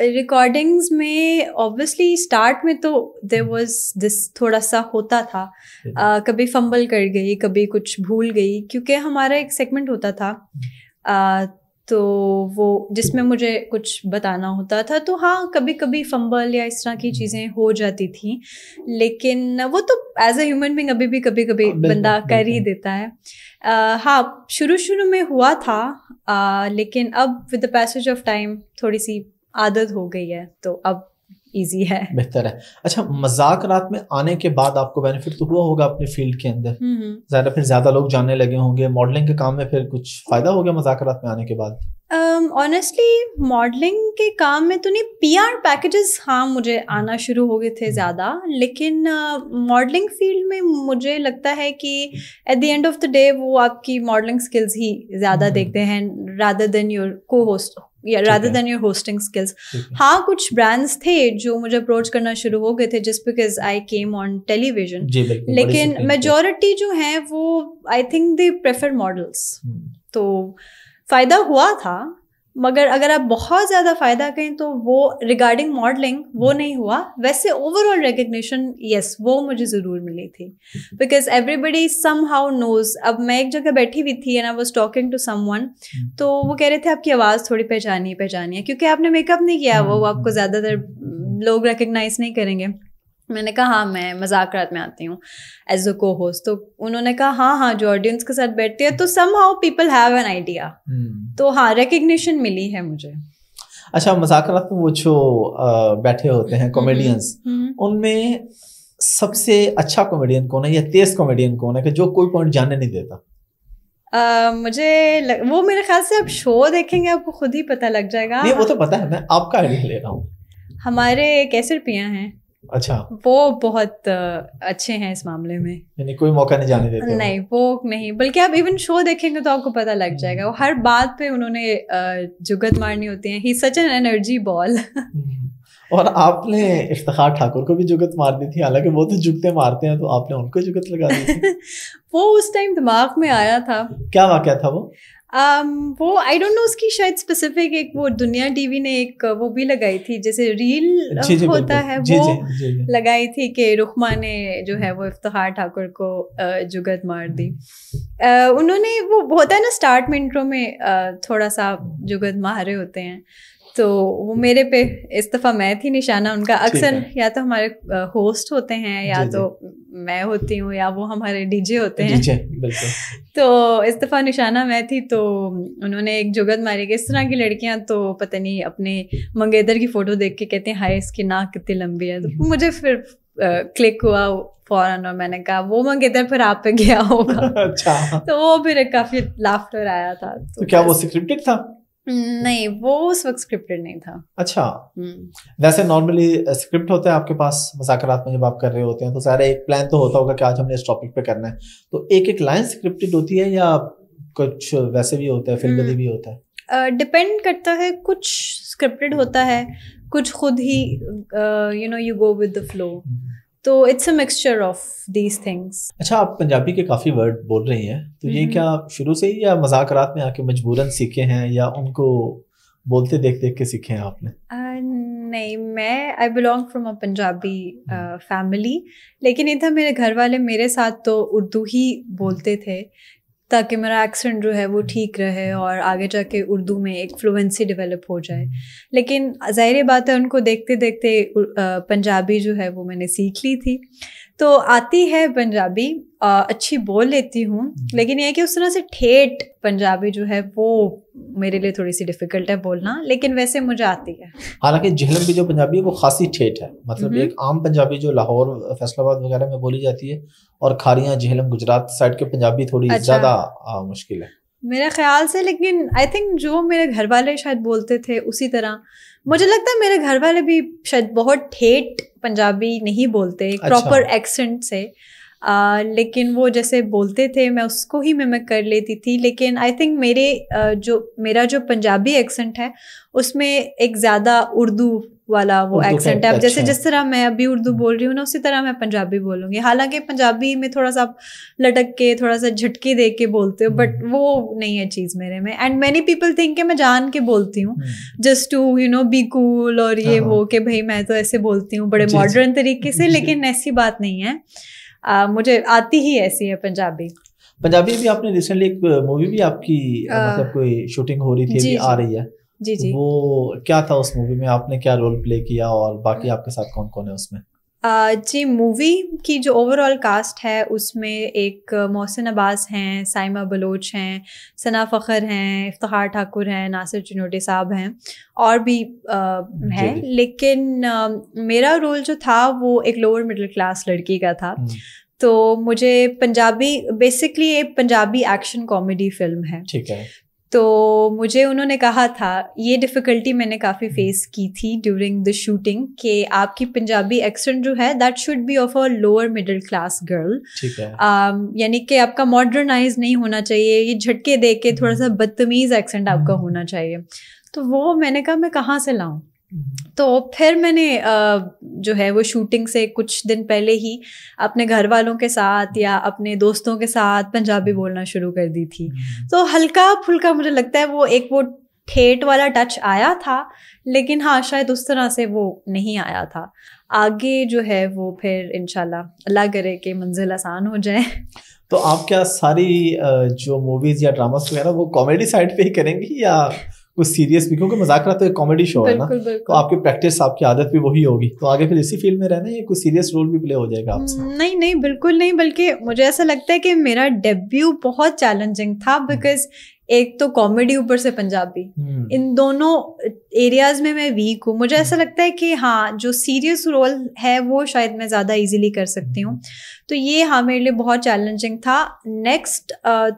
रिकॉर्डिंग्स में ऑब्वियसली स्टार्ट में तो देर वॉज दिस थोड़ा सा होता था uh, कभी फंबल कर गई कभी कुछ भूल गई क्योंकि हमारा एक सेगमेंट होता था uh, तो वो जिसमें मुझे कुछ बताना होता था तो हाँ कभी कभी फंबल या इस तरह की चीज़ें हो जाती थी लेकिन वो तो एज अ ह्यूमन बींग अभी भी कभी कभी बंदा कर ही देता है आ, हाँ शुरू शुरू में हुआ था आ, लेकिन अब with the passage of time थोड़ी सी आदत हो गई है तो अब इजी है बेहतर है अच्छा मजाक रात में आने के बाद आपको बेनिफिट तो हुआ होगा अपने फील्ड के अंदर हम्म, हम्म। ज़्यादा फिर ज़्यादा लोग जानने लगे होंगे मॉडलिंग के काम में फिर कुछ फ़ायदा हो गया मजाक रात में आने के बाद ऑनेस्टली um, मॉडलिंग के काम में तो नहीं पी आर पैकेजेस हाँ मुझे आना शुरू हो गए थे हम्म। ज़्यादा लेकिन मॉडलिंग uh, फील्ड में मुझे लगता है कि at the end of the day वो आपकी मॉडलिंग स्किल्स ही ज़्यादा देखते हैं rather than your cohost या rather than your hosting skills हाँ कुछ ब्रांड्स थे जो मुझे अप्रोच करना शुरू हो गए थे just because I came on television लेकिन मेजोरिटी जो है वो I think they prefer models तो फायदा हुआ था मगर अगर आप बहुत ज़्यादा फ़ायदा कहें तो वो रिगार्डिंग मॉडलिंग वो hmm. नहीं हुआ वैसे ओवरऑल रिकग्निशन यस वो मुझे ज़रूर मिली थी because everybody somehow knows अब मैं एक जगह बैठी हुई थी and I was talking to someone तो वो कह रहे थे आपकी आवाज़ थोड़ी पहचानी है पहचानी है क्योंकि आपने मेकअप नहीं किया वो hmm. आपको ज़्यादातर लोग रिकग्नाइज नहीं करेंगे मैंने कहा हाँ मैं मजाक रात में आती हूँ एज अ को होस्ट तो उन्होंने कहा हाँ हाँ जो ऑडियंस के साथ बैठती है तो somehow people have an idea तो हाँ रिकग्निशन मिली है मुझे अच्छा मजाकरात में वो जो बैठे होते हैं कॉमेडियंस हम्म, हम्म, हम्म। उनमें सबसे अच्छा कॉमेडियन कौन है या तेज कॉमेडियन कौन है कि जो कोई पॉइंट जानने नहीं देता Uh, मुझे लग, वो मेरे ख्याल से आप शो देखेंगे आपको खुद ही पता लग जाएगा नहीं वो तो पता है मैं आपका आइडिया ले रहा हूँ हमारे कैसे पिया हैं अच्छा वो बहुत अच्छे हैं इस मामले में यानी कोई मौका नहीं जाने देते नहीं वो नहीं बल्कि आप इवन शो देखेंगे तो आपको पता लग हम्म। जाएगा वो हर बात पे उन्होंने जुगत मारनी होती है ही सच एन एनर्जी बॉल और आपने इफ्तार ठाकुर को भी जुगत मार दी थी हालांकि वो तो जुगते मारते हैं तो आपने उनको जुगत लगा दी *laughs* वो उस टाइम दिमाग में आया था क्या वाक्य था वो um, वो आई डोंट नो उसकी शायद स्पेसिफिक एक वो दुनिया टीवी ने एक वो भी लगाई थी जैसे रील जी जी होता है जी वो लगाई थी कि रुखमा ने जो है वो इफ्तार ठाकुर को जुगत मार दी उन्होंने वो होता है ना स्टार्ट मिनटों में थोड़ा सा जुगत मारे होते हैं तो वो मेरे पे इस दफ़ा मैं थी निशाना उनका अक्सर या तो हमारे होस्ट होते हैं या तो मैं होती हूँ या वो हमारे डीजे होते हैं *laughs* तो इस दफ़ा निशाना मैं थी तो उन्होंने एक जुगत मारी कि इस तरह की लड़कियाँ तो पता नहीं अपने मंगेतर की फ़ोटो देख के कहते हैं हाय इसकी नाक कितनी लंबी है तो हम्म। मुझे फिर क्लिक हुआ फौरन और मैंने कहा वो मंगेतर फिर आप पे गया *laughs* होगा अच्छा तो वो फिर काफ़ी लाफ्टर आया था तो, तो क्या वो स्क्रिप्टेड था नहीं वो उस वक्त स्क्रिप्टेड नहीं था अच्छा हम्म। वैसे नॉर्मली स्क्रिप्ट uh, होते हैं आपके पास मजाकरात में जब आप कर रहे होते हैं तो सारे एक प्लान तो होता होगा कि आज हमने इस टॉपिक पे करना है तो एक एक लाइन स्क्रिप्टेड होती है या कुछ वैसे भी होता है फिल्म हम्म। भी होता है डिपेंड uh, करता है कुछ स्क्रिप्टेड होता है कुछ खुद ही you know you go with the flow तो it's a mixture of these things अच्छा आप पंजाबी के काफ़ी वर्ड बोल रही हैं तो ये mm-hmm. क्या शुरू से ही या मजाकरात में आके मजबूरन सीखे हैं या उनको बोलते देख देख के सीखे हैं आपने uh, नहीं मैं I belong from a Punjabi family uh, mm. लेकिन इधर मेरे घर वाले मेरे साथ तो उर्दू ही बोलते थे ताकि मेरा एक्सेंट जो है वो हम्म। ठीक रहे हम्म। और आगे जाके उर्दू में एक फ्लुएंसी डेवलप हो जाए लेकिन ज़ाहिर बात है उनको देखते देखते पंजाबी जो है वो मैंने सीख ली थी तो आती है पंजाबी अच्छी बोल लेती हूँ हम्म। लेकिन यह कि उस तरह से ठेठ पंजाबी जो है वो मेरे लिए थोड़ी सी डिफिकल्ट है बोलना लेकिन वैसे मुझे आती है हालांकि झेलम की जो पंजाबी है वो खासी ठेठ है मतलब हम्म। एक आम पंजाबी जो लाहौर फैसलाबाद वगैरह में बोली जाती है और खारियाँ झेलम गुजरात साइड के पंजाबी थोड़ी अच्छा। ज़्यादा मुश्किल है मेरा ख्याल से लेकिन आई थिंक जो मेरे घर वाले शायद बोलते थे उसी तरह मुझे लगता है मेरे घर वाले भी शायद बहुत ठेठ पंजाबी नहीं बोलते प्रॉपर अच्छा। एक्सेंट से आ, लेकिन वो जैसे बोलते थे मैं उसको ही मिमिक कर लेती थी लेकिन आई थिंक मेरे जो मेरा जो पंजाबी एक्सेंट है उसमें एक ज़्यादा उर्दू वाला वो एक्सेंट है अब जैसे अच्छा। जिस तरह मैं अभी उर्दू हम्म। बोल रही हूँ ना उसी तरह मैं पंजाबी बोलूँगी हालांकि पंजाबी में थोड़ा सा लटक के थोड़ा सा झटके दे के बोलते हो बट हम्म। वो नहीं है चीज़ मेरे में एंड मैनी पीपल थिंक कि मैं जान के बोलती हूँ just to you know be cool और ये हाँ, हाँ। वो कि भाई मैं तो ऐसे बोलती हूँ बड़े मॉडर्न तरीके से लेकिन ऐसी बात नहीं है आ, मुझे आती ही ऐसी है पंजाबी पंजाबी भी आपने रिसेंटली एक मूवी भी आपकी आ, मतलब कोई शूटिंग हो रही थी अभी आ रही है जी जी वो क्या था उस मूवी में आपने क्या रोल प्ले किया और बाकी हाँ। आपके साथ कौन कौन है उसमें जी मूवी की जो ओवरऑल कास्ट है उसमें एक मोहसिन अब्बास हैं साइमा बलोच हैं सना फ़खर हैं इफ्तार ठाकुर हैं नासिर चिनोटे साहब हैं और भी हैं लेकिन आ, मेरा रोल जो था वो एक लोअर मिडिल क्लास लड़की का था हम्म। तो मुझे पंजाबी बेसिकली ये पंजाबी एक्शन कॉमेडी फिल्म है ठीक है तो मुझे उन्होंने कहा था ये डिफ़िकल्टी मैंने काफ़ी फेस हम्म। की थी ड्यूरिंग द शूटिंग कि आपकी पंजाबी एक्सेंट जो है that should be of a lower middle class girl यानी कि आपका मॉडर्नाइज नहीं होना चाहिए ये झटके दे के थोड़ा सा हम्म। बदतमीज़ एक्सेंट आपका हम्म। होना चाहिए तो वो मैंने कहा मैं कहाँ से लाऊँ हम्म। तो फिर मैंने जो है वो शूटिंग से कुछ दिन पहले ही अपने घर वालों के साथ या अपने दोस्तों के साथ पंजाबी बोलना शुरू कर दी थी हम्म। तो हल्का फुल्का मुझे लगता है वो एक वो ठेठ वाला टच आया था लेकिन हाँ शायद उस तरह से वो नहीं आया था आगे जो है वो फिर इनशाला अल्लाह करे कि मंजिल आसान हो जाए तो आप क्या सारी जो मूवीज़ या ड्रामास वगैरह वो कॉमेडी साइड पे ही करेंगी या कुछ सीरियस भी क्योंकि मजाक रहा तो एक कॉमेडी शो है ना तो आपकी प्रैक्टिस आपकी आदत भी वही होगी तो आगे फिर इसी फील्ड में रहना ये कुछ सीरियस रोल भी प्ले हो जाएगा आपसे हम्म, नहीं नहीं बिल्कुल नहीं बल्कि मुझे ऐसा लगता है कि मेरा डेब्यू बहुत चैलेंजिंग था बिकॉज हम्म। एक तो कॉमेडी ऊपर से पंजाबी हम्म। इन दोनों एरियाज में मैं वीक हूँ मुझे ऐसा लगता है कि हाँ जो सीरियस रोल है वो शायद मैं ज़्यादा इजीली कर सकती हूँ तो ये हाँ मेरे लिए बहुत चैलेंजिंग था नेक्स्ट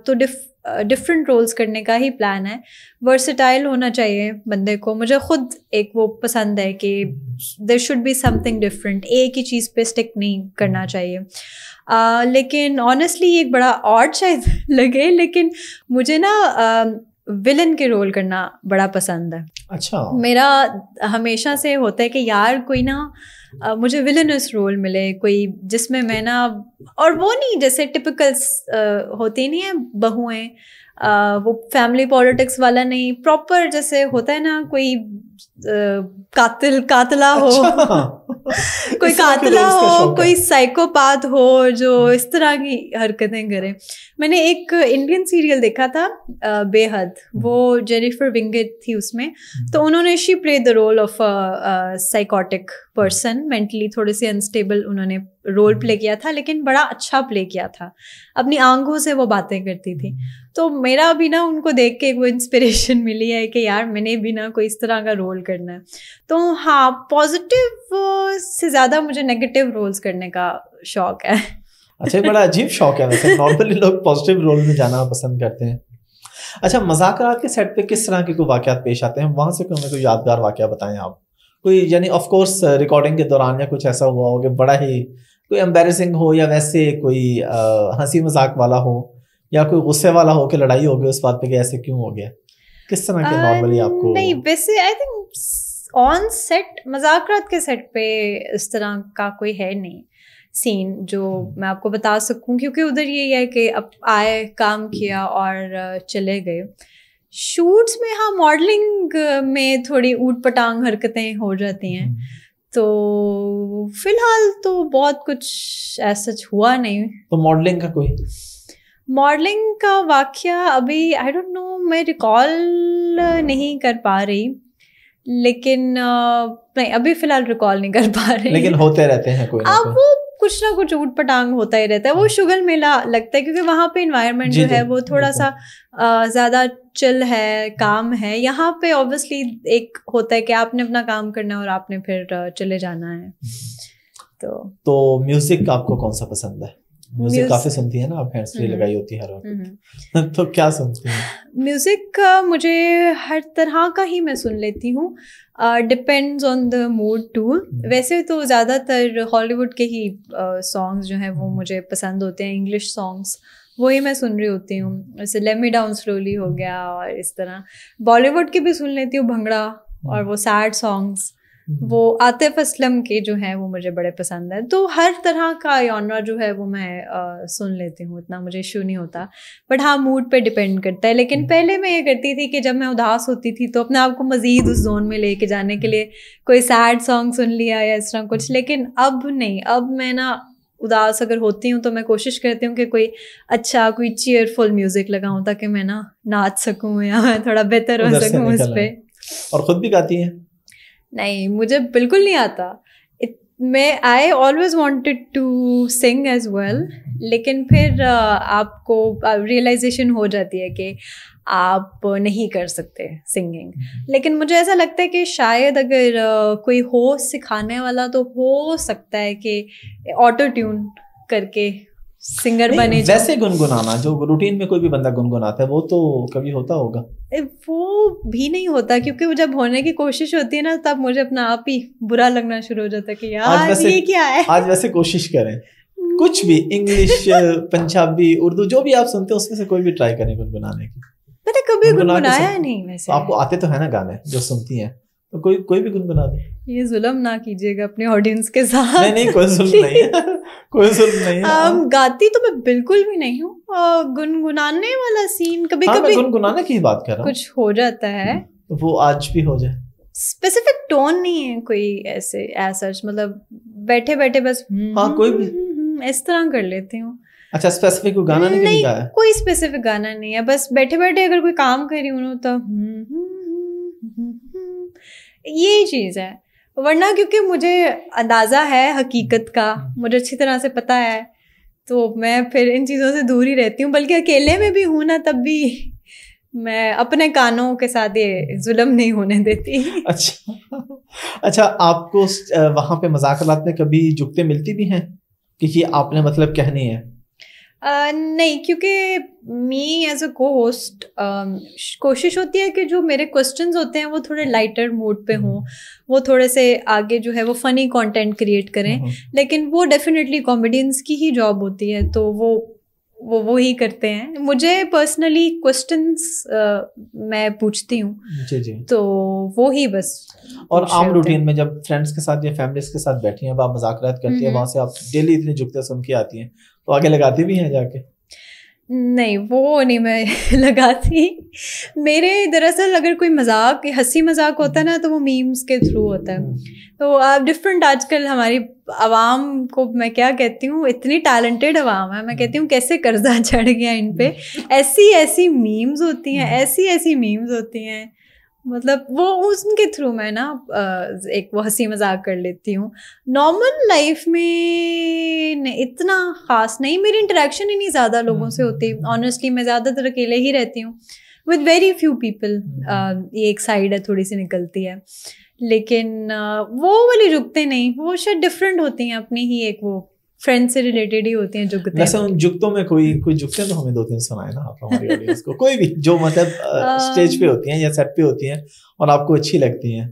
तो डिफ डिफरेंट रोल्स करने का ही प्लान है वर्सेटाइल होना चाहिए बंदे को मुझे खुद एक वो पसंद है कि there should be something different एक ही चीज़ पे स्टिक नहीं करना चाहिए आ, लेकिन ऑनेस्टली एक बड़ा और शायद *laughs* लगे लेकिन मुझे ना विलन के रोल करना बड़ा पसंद है अच्छा मेरा हमेशा से होता है कि यार कोई ना मुझे विलनस रोल मिले कोई जिसमें मैं ना और वो नहीं जैसे टिपिकल्स होती नहीं है बहुएं वो फैमिली पॉलिटिक्स वाला नहीं प्रॉपर जैसे होता है ना कोई कातिल कातला हो अच्छा। *laughs* कोई कातला हो कोई साइकोपात हो जो इस तरह की हरकतें करे मैंने एक इंडियन सीरियल देखा था बेहद हम्म। वो जेनिफर विंगेट थी उसमें हम्म। तो उन्होंने she play the role of psychotic person mentally थोड़े से अनस्टेबल उन्होंने रोल प्ले हम्म। किया था लेकिन बड़ा अच्छा प्ले किया था अपनी आंखों से वो बातें करती थी तो मेरा भी ना उनको देख के वो इंस्पिरेशन *laughs* मिली है कि यार मैंने भी ना कोई इस तरह का रोल करना है तो हाँ पॉजिटिव से ज़्यादा मुझे नेगेटिव रोल्स करने का शौक है अच्छा बड़ा अजीब शौक है वैसे नॉर्मली लोग पॉजिटिव रोल में जाना पसंद करते हैं अच्छा मजाकरात के सेट पे किस तरह के कोई वाकयात पेश आते हैं वहाँ से कोई कोई यादगार वाकया बताएं आप कोई यानी ऑफ कोर्स रिकॉर्डिंग के दौरान या कुछ ऐसा हुआ हो कि बड़ा ही कोई एम्बेरसिंग हो या वैसे कोई हंसी मजाक वाला हो या कोई गुस्से वाला हो कि लड़ाई हो गई उस बात पे कि ऐसे क्यों हो गया किस तरह के नॉर्मली आपको नहीं वैसे आई थिंक ऑन सेट मजाकरात के सेट पे इस तरह का कोई है नहीं सीन जो मैं आपको बता सकूं क्योंकि उधर यही है कि अब आए काम किया और चले गए शूट्स में हाँ मॉडलिंग में थोड़ी ऊट पटांग हरकतें हो जाती हैं हम्म। तो फिलहाल तो बहुत कुछ ऐसा हुआ नहीं तो मॉडलिंग का कोई मॉडलिंग का वाक्य अभी आई डोंट नो मैं रिकॉल नहीं कर पा रही लेकिन नहीं अभी फिलहाल रिकॉल नहीं कर पा रही लेकिन होते रहते हैं कोई अब हाँ, वो कुछ ना कुछ ऊट पटांग होता ही रहता है वो हाँ। शुगर मेला लगता है क्योंकि वहाँ पे इन्वायरमेंट जो है वो थोड़ा सा ज़्यादा चिल है काम है यहाँ पे ऑब्वियसली एक होता है कि आपने अपना काम करना है और आपने फिर चले जाना है हम्म। तो तो म्यूजिक आपको कौन सा पसंद है म्यूजिक काफी सुनती है ना आप हैंड्स हम्म। फ्री लगाई होती है हर वक्त हम्म। *laughs* तो क्या सुनती हैं म्यूजिक मुझे हर तरह का ही मैं सुन लेती हूँ depends on the mood too वैसे तो ज़्यादातर हॉलीवुड के ही सॉन्ग्स uh, जो हैं वो हम्म। मुझे पसंद होते हैं इंग्लिश सॉन्ग्स वही मैं सुन रही होती हूँ जैसे लेमी डाउन स्लोली हो गया और इस तरह बॉलीवुड के भी सुन लेती हूँ भंगड़ा और वो सैड सॉन्ग्स हम्म। वो आतिफ असलम के जो हैं वो मुझे बड़े पसंद है तो हर तरह का योनरा जो है वो मैं आ, सुन लेती हूँ इतना मुझे इशू नहीं होता बट हाँ मूड पे डिपेंड करता है लेकिन हम्म। पहले मैं ये करती थी कि जब मैं उदास होती थी तो अपने आप को मज़ीद उस जोन में लेके जाने के हम्म। लिए कोई सैड सॉन्ग सुन लिया या इस तरह कुछ लेकिन अब नहीं अब मैं ना उदास अगर होती हूँ तो मैं कोशिश करती हूँ कि कोई अच्छा कोई चेयरफुल म्यूज़िक लगाऊँ ताकि मैं ना नाच सकूँ या थोड़ा बेहतर हो सकूँ उस पर और ख़ुद भी गाती हैं नहीं मुझे बिल्कुल नहीं आता मैं I always wanted to sing as well लेकिन फिर आपको रियलाइजेशन हो जाती है कि आप नहीं कर सकते सिंगिंग *laughs* लेकिन मुझे ऐसा लगता है कि शायद अगर कोई हो सिखाने वाला तो हो सकता है कि ऑटो ट्यून करके सिंगर बने वैसे गुनगुनाना जो रूटीन में कोई भी बंदा गुनगुनाता है वो तो कभी होता होगा वो भी नहीं होता क्योंकि वो जब होने की कोशिश होती है ना तब मुझे अपना आप ही बुरा लगना शुरू हो जाता है कि यार वैसे, ये क्या है आज वैसे कोशिश करें हम्म। कुछ भी इंग्लिश पंजाबी उर्दू जो भी आप सुनते हो उसमें से कोई भी ट्राई करें गुनगुनाने की मैंने कभी गुनगुनाया नहीं वैसे आपको आते तो है ना गाने जो सुनती हैं तो कोई कोई भी गुनगुना दे ये जुलम ना कीजिएगा अपने ऑडियंस के साथ नहीं नहीं कोई जुलम नहीं *laughs* कोई सुर नहीं um, गाती तो मैं बिल्कुल भी नहीं हूँ गुनगुनाने वाला सीन कभी हाँ, कभी गुनगुनाने की बात कर रहा हूँ कुछ हो जाता है तो वो आज भी हो जाए स्पेसिफिक टोन नहीं है कोई ऐसे ऐसा मतलब बैठे बैठे बस हाँ हम्म, कोई भी हम्म, हम्म, इस तरह कर लेती हूँ अच्छा स्पेसिफिक कोई गाना नहीं, नहीं है कोई स्पेसिफिक गाना नहीं है बस बैठे बैठे अगर कोई काम करी हूँ तो ये चीज है वरना क्योंकि मुझे अंदाज़ा है हकीकत का हम्म। मुझे अच्छी तरह से पता है तो मैं फिर इन चीज़ों से दूर ही रहती हूँ बल्कि अकेले में भी हूँ ना तब भी मैं अपने कानों के साथ ये जुलम नहीं होने देती अच्छा अच्छा आपको वहाँ पे मजाक में कभी जुकते मिलती भी हैं क्योंकि आपने मतलब कहनी है आ, नहीं क्योंकि मी एज अ को होस्ट कोशिश होती है कि जो मेरे क्वेश्चंस होते हैं वो थोड़े लाइटर मूड पे हों हम्म। वो थोड़े से आगे जो है वो फ़नी कंटेंट क्रिएट करें हम्म। लेकिन वो डेफिनेटली कॉमेडियंस की ही जॉब होती है तो वो वो वो ही करते हैं मुझे पर्सनली क्वेश्चंस मैं पूछती हूँ जी जी तो वो ही बस और आम रूटीन में जब फ्रेंड्स के साथ या फैमिलीज के साथ बैठी हैं आप मजाक करती हैं हम्म। वहाँ से आप डेली इतनी झुकते सुन के आती हैं तो आगे लगाती भी हैं जाके नहीं वो नहीं मैं *laughs* लगाती मेरे दरअसल अगर कोई मजाक हंसी मजाक होता है ना तो वो मीम्स के थ्रू होता है हम्म। तो आप डिफरेंट आजकल हमारी आवाम को मैं क्या कहती हूँ इतनी टैलेंटेड आवाम है मैं कहती हूँ कैसे कर्जा *laughs* चढ़ गया इन पे ऐसी ऐसी मीम्स होती हैं ऐसी ऐसी मीम्स होती हैं मतलब वो उनके थ्रू मैं ना एक वो हंसी मजाक कर लेती हूँ नॉर्मल लाइफ में इतना ख़ास नहीं मेरी इंटरेक्शन ही नहीं ज़्यादा लोगों से होती ऑनेस्टली हम्म। मैं ज़्यादातर अकेले ही रहती हूँ विद वेरी फ्यू पीपल ये एक साइड है थोड़ी सी निकलती है लेकिन वो वाली रुकते नहीं वो शायद डिफरेंट होती हैं अपनी ही एक वो फ्रेंड से रिलेटेड ही होती हैं जुगते वैसे उन जुगतों में कोई कोई जुगते तो हमें दो तीन सुनाए ना आप हमारी ऑडियंस को कोई भी जो मतलब स्टेज पे होती हैं या सेट पे होती हैं और आपको अच्छी लगती हैं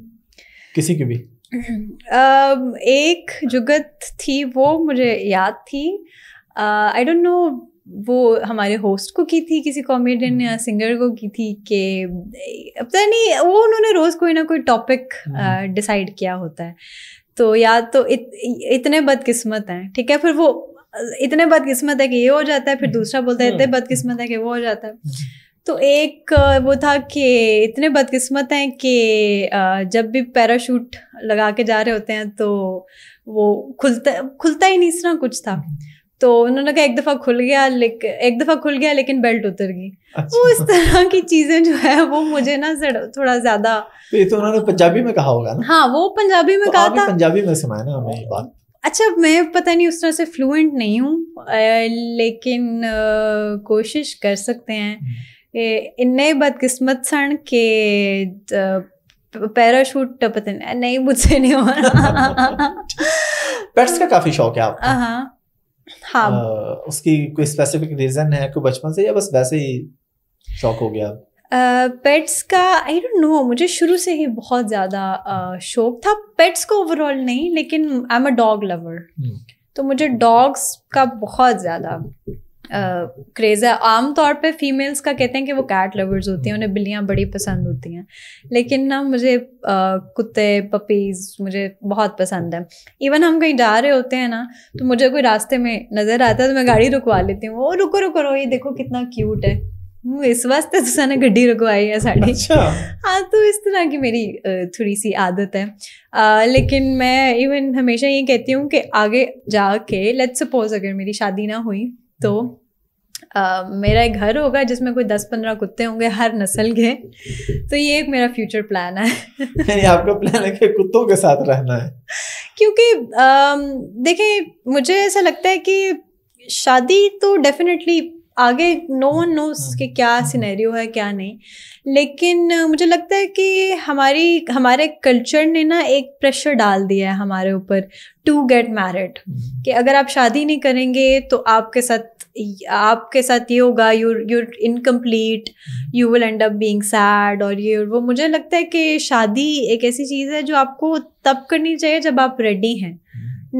किसी की भी *clears throat* एक जुगत थी वो मुझे याद थी आई डोंट नो वो हमारे होस्ट को की थी किसी कॉमेडियन या सिंगर हम्म। को की थी कि पता नहीं वो उन्होंने रोज़ कोई ना कोई टॉपिक डिसाइड हम्म। किया होता है तो या तो इत, इतने बदकिस्मत हैं ठीक है फिर वो इतने बदकिस्मत है कि ये हो जाता है फिर हम्म। दूसरा बोलता है इतने हम्म। बदकिस्मत है कि वो हो जाता है तो एक वो था कि इतने बदकिस्मत हैं कि जब भी पैराशूट लगा के जा रहे होते हैं तो वो खुलता खुलता ही नहीं इस कुछ था हम्म। तो उन्होंने कहा एक दफ़ा खुल गया लेकिन एक दफ़ा खुल गया लेकिन बेल्ट उतर गई अच्छा। वो इस तरह की चीज़ें जो है वो मुझे ना थोड़ा ज़्यादा तो ये तो उन्होंने पंजाबी में कहा होगा ना हाँ वो पंजाबी में तो कहा था पंजाबी में सुनाया ना हमें ये बात अच्छा मैं पता नहीं उस तरह से फ्लुएंट नहीं हूँ लेकिन आ, कोशिश कर सकते हैं हम्म। इन्ने बदकिस्मत सन के पैराशूट पता नहीं मुझसे नहीं हो रहा पेट्स *laughs* का काफ़ी शौक है आपका हाँ हाँ आ, उसकी कोई स्पेसिफिक रीजन है कोई बचपन से या बस वैसे ही शौक हो गया पेट्स uh, का आई डोंट नो मुझे शुरू से ही बहुत ज़्यादा uh, शौक था पेट्स को ओवरऑल नहीं लेकिन I am a dog lover तो मुझे डॉग्स का बहुत ज़्यादा क्रेज़ है आम तौर पे फीमेल्स का कहते हैं कि वो कैट लवर्स होती हैं उन्हें बिल्लियाँ बड़ी पसंद होती हैं लेकिन ना मुझे कुत्ते पपीज़ मुझे बहुत पसंद है इवन हम कहीं जा रहे होते हैं ना तो मुझे कोई रास्ते में नज़र आता है तो मैं गाड़ी रुकवा लेती हूँ वो रुको रुको रो ये देखो कितना क्यूट है हम्म, इस वास्ते तो सना गड्डी रुकवाई है साड़ी अच्छा। हाँ तो इस तरह की मेरी थोड़ी सी आदत है आ, लेकिन मैं इवन हमेशा ये कहती हूँ कि आगे जाके लेट्स सपोज अगर मेरी शादी ना हुई तो Uh, मेरा एक घर होगा जिसमें कोई दस पंद्रह कुत्ते होंगे हर नस्ल के तो ये एक मेरा फ्यूचर प्लान है *laughs* यानी आपका प्लान है कि कुत्तों के साथ रहना है क्योंकि uh, देखें मुझे ऐसा लगता है कि शादी तो डेफिनेटली आगे नो वन नोस कि हाँ। क्या सिनेरियो हाँ। है क्या नहीं लेकिन मुझे लगता है कि हमारी हमारे कल्चर ने ना एक प्रेशर डाल दिया है हमारे ऊपर टू गेट मैरिड कि अगर आप शादी नहीं करेंगे तो आपके साथ आपके साथ ये होगा you're you're incomplete you will end up being sad और ये वो मुझे लगता है कि शादी एक ऐसी चीज़ है जो आपको तब करनी चाहिए जब आप रेडी हैं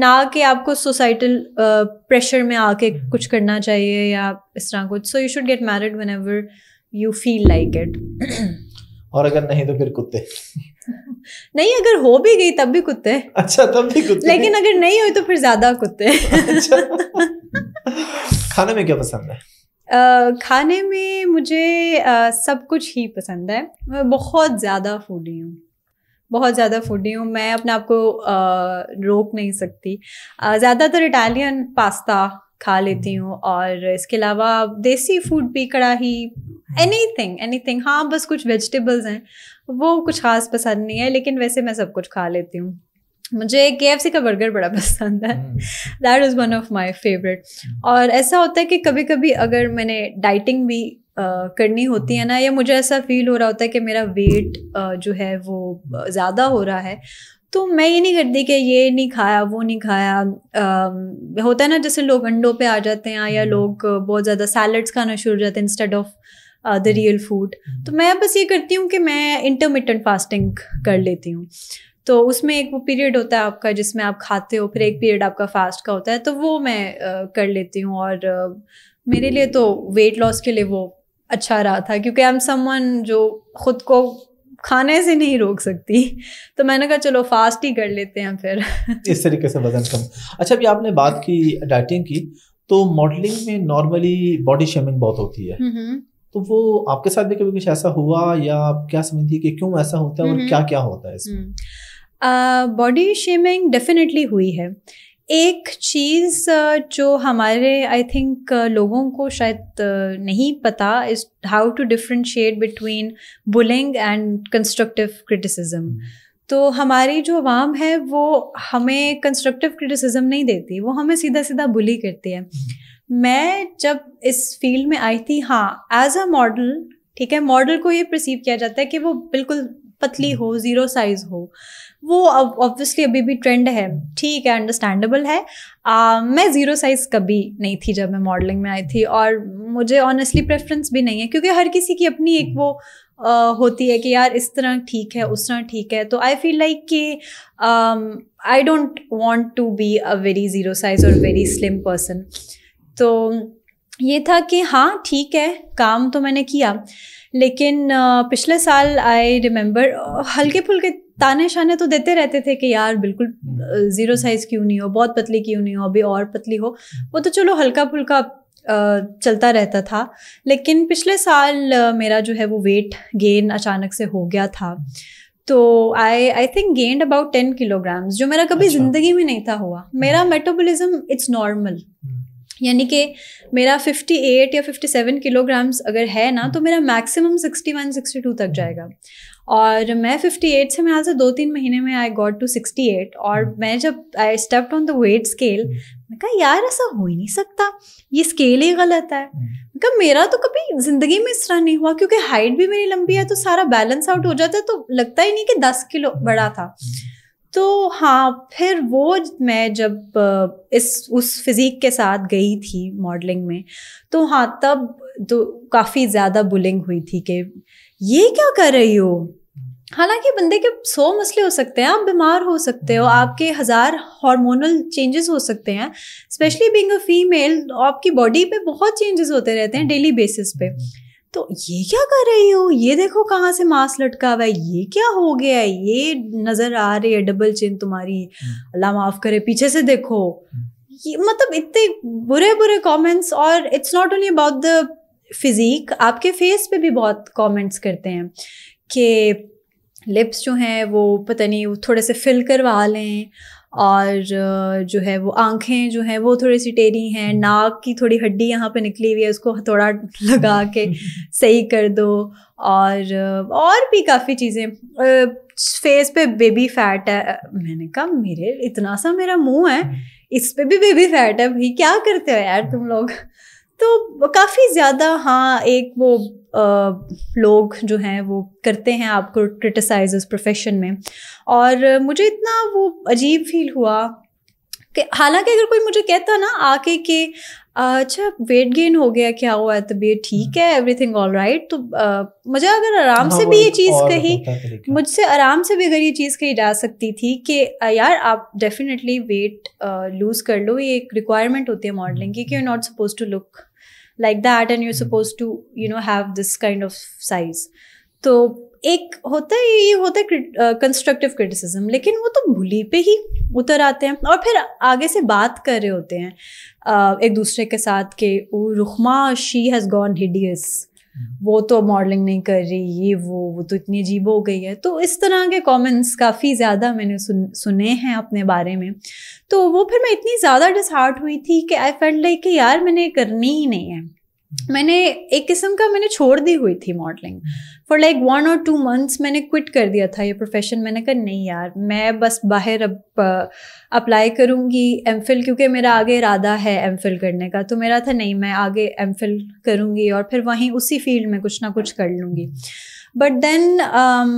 ना कि आपको सोसाइटल प्रेशर uh, में आके हम्म। कुछ करना चाहिए या इस तरह कुछ so you should get married whenever you feel like it और अगर नहीं तो फिर कुत्ते *laughs* नहीं अगर हो भी गई तब भी कुत्ते अच्छा तब भी कुत्ते लेकिन अगर नहीं हुई तो फिर ज्यादा कुत्ते अच्छा। *laughs* खाने में क्या पसंद है Uh, खाने में मुझे uh, सब कुछ ही पसंद है मैं बहुत ज़्यादा फूडी हूँ बहुत ज़्यादा फूडी हूँ मैं अपने आप को रोक नहीं सकती ज़्यादातर इटालियन पास्ता खा लेती हम्म। हूँ और इसके अलावा देसी फूड भी कड़ाही एनी थिंग एनी थिंग हाँ बस कुछ वेजिटेबल्स हैं वो कुछ खास पसंद नहीं है लेकिन वैसे मैं सब कुछ खा लेती हूँ मुझे के का बर्गर बड़ा पसंद है that is one of my favourite और ऐसा होता है कि कभी कभी अगर मैंने डाइटिंग भी करनी होती है ना या मुझे ऐसा फील हो रहा होता है कि मेरा वेट जो है वो ज़्यादा हो रहा है तो मैं ये नहीं करती कि ये नहीं खाया वो नहीं खाया आ, होता है ना जैसे लोग अंडों पे आ जाते हैं या हम्म। लोग बहुत ज़्यादा सैलड्स खाना शुरू हो जाते हैं instead of the real food तो हम्म। मैं बस ये करती हूँ कि मैं इंटरमीडियंट फास्टिंग कर लेती हूँ तो उसमें एक वो पीरियड होता है आपका जिसमें आप खाते हो फिर एक पीरियड हम्म। आपका फास्ट का होता है तो वो मैं आ, कर लेती हूँ और आ, मेरे लिए तो वेट लॉस के लिए वो अच्छा रहा था क्योंकि आई एम समन जो खुद को खाने से नहीं रोक सकती तो मैंने कहा चलो फास्ट ही कर लेते हैं फिर इस तरीके से वजन कम अच्छा अभी आपने बात की डाइटिंग की तो मॉडलिंग में नॉर्मली बॉडी शेमिंग बहुत होती है हम्म, हम्म। तो वो आपके साथ भी कभी कुछ ऐसा हुआ या आप क्या समझती है कि क्यों ऐसा होता है और हम्म, क्या क्या होता है इसमें बॉडी शेमिंग डेफिनेटली हुई है एक चीज़ जो हमारे आई थिंक लोगों को शायद नहीं पता is how to differentiate between bullying and constructive criticism तो हमारी जो आवाम है वो हमें कंस्ट्रक्टिव क्रिटिसिज्म नहीं देती वो हमें सीधा सीधा बुली करती है हम्म। मैं जब इस फील्ड में आई थी हाँ एज अ मॉडल ठीक है मॉडल को ये प्रसीव किया जाता है कि वो बिल्कुल पतली हम्म। हो ज़ीरो साइज़ हो वो अब ऑब्वियसली अभी भी ट्रेंड है ठीक है अंडरस्टैंडेबल है आ, मैं ज़ीरो साइज़ कभी नहीं थी जब मैं मॉडलिंग में आई थी और मुझे ऑनेस्टली प्रेफरेंस भी नहीं है क्योंकि हर किसी की अपनी एक वो आ, होती है कि यार इस तरह ठीक है उस तरह ठीक है तो आई फील लाइक कि I don't want to be a very zero size और वेरी स्लिम पर्सन तो ये था कि हाँ ठीक है काम तो मैंने किया लेकिन पिछले साल आई रिमेंबर हल्के फुल्के ताने शाने तो देते रहते थे कि यार बिल्कुल हम्म। ज़ीरो साइज़ क्यों नहीं हो बहुत पतली क्यों नहीं हो अभी और पतली हो वो तो चलो हल्का फुल्का चलता रहता था लेकिन पिछले साल मेरा जो है वो वेट गेन अचानक से हो गया था तो I I think gained about ten kilograms जो मेरा कभी अच्छा। ज़िंदगी में नहीं था हुआ हम्म। मेरा मेटाबॉलिज्म इट्स नॉर्मल यानी कि मेरा 58 या 57 किलोग्राम्स अगर है ना तो मेरा मैक्सिमम 61 62 तक जाएगा और मैं 58 से मेरे से दो तीन महीने में आई गॉट टू 68 और हम्म। मैं जब I step on the weight scale मैं कहा यार ऐसा हो ही नहीं सकता ये स्केल ही गलत है हम्म। मैं कहा मेरा तो कभी ज़िंदगी में इस तरह नहीं हुआ क्योंकि हाइट भी मेरी लंबी है तो सारा बैलेंस आउट हो जाता है तो लगता ही नहीं कि दस किलो हम्म। बड़ा था तो हाँ फिर वो मैं जब इस उस फिजिक के साथ गई थी मॉडलिंग में तो हाँ तब तो काफ़ी ज़्यादा बुलिंग हुई थी कि ये क्या कर रही हो hmm. हालांकि बंदे के सौ मसले हो सकते हैं आप बीमार हो सकते हो hmm. आपके हज़ार हार्मोनल चेंजेस हो सकते हैं स्पेशली बींग अ फीमेल आपकी बॉडी पे बहुत चेंजेस होते रहते हैं डेली hmm. बेसिस पे तो ये क्या कर रही हो ये देखो कहाँ से मांस लटका हुआ है ये क्या हो गया है ये नज़र आ रही है डबल चिन तुम्हारी अल्लाह माफ़ करे पीछे से देखो ये मतलब इतने बुरे बुरे कमेंट्स और it's not only about the physique आपके फेस पे भी बहुत कमेंट्स करते हैं कि लिप्स जो हैं वो पता नहीं वो थोड़े से फिल करवा लें और जो है वो आंखें जो हैं वो थोड़ी सी टेढ़ी हैं हम्म। नाक की थोड़ी हड्डी यहाँ पे निकली हुई है उसको थोड़ा लगा के *laughs* सही कर दो और और भी काफ़ी चीज़ें फेस पे बेबी फैट है मैंने कहा मेरे इतना सा मेरा मुंह है हम्म। इस पे भी बेबी फैट है भाई क्या करते हो यार तुम लोग तो काफ़ी ज़्यादा हाँ एक वो आ, लोग जो हैं वो करते हैं आपको क्रिटिसाइज उस प्रोफेशन में और मुझे इतना वो अजीब फील हुआ कि हालांकि अगर कोई मुझे कहता ना आके कि अच्छा वेट गेन हो गया क्या हुआ है तबीयत ठीक हम्म। है एवरीथिंग ऑल राइट तो मुझे अगर आराम हाँ, से भी ये चीज़ कही मुझसे आराम से भी अगर ये चीज़ कही जा सकती थी कि यार आप डेफिनेटली वेट लूज़ कर लो ये एक रिक्वायरमेंट होती है मॉडलिंग की कि you not suppose to look like that and you suppose to you know have this kind of size तो एक होता है ये होता है कंस्ट्रक्टिव क्रिटिसिज्म लेकिन वो तो भूली पे ही उतर आते हैं और फिर आगे से बात कर रहे होते हैं uh, एक दूसरे के साथ के ओ रुखमा शी हैज़ गॉन हिडियस वो तो मॉडलिंग नहीं कर रही ये वो वो तो इतनी अजीब हो गई है तो इस तरह के कमेंट्स काफ़ी ज़्यादा मैंने सुन सुने हैं अपने बारे में तो वो फिर मैं इतनी ज़्यादा डिसहार्ट हुई थी कि आई फेल्ट लाइक कि यार मैंने करनी ही नहीं है हम्म। मैंने एक किस्म का मैंने छोड़ दी हुई थी मॉडलिंग हम्म। फॉर लाइक वन और टू मंथ्स मैंने क्विट कर दिया था ये प्रोफेशन मैंने कहा नहीं यार मैं बस बाहर अब अप्लाई करूँगी एम फिल क्योंकि मेरा आगे इरादा है एम फिल करने का तो मेरा था नहीं मैं आगे एम फिल करूँगी और फिर वहीं उसी फील्ड में कुछ ना कुछ कर लूँगी but then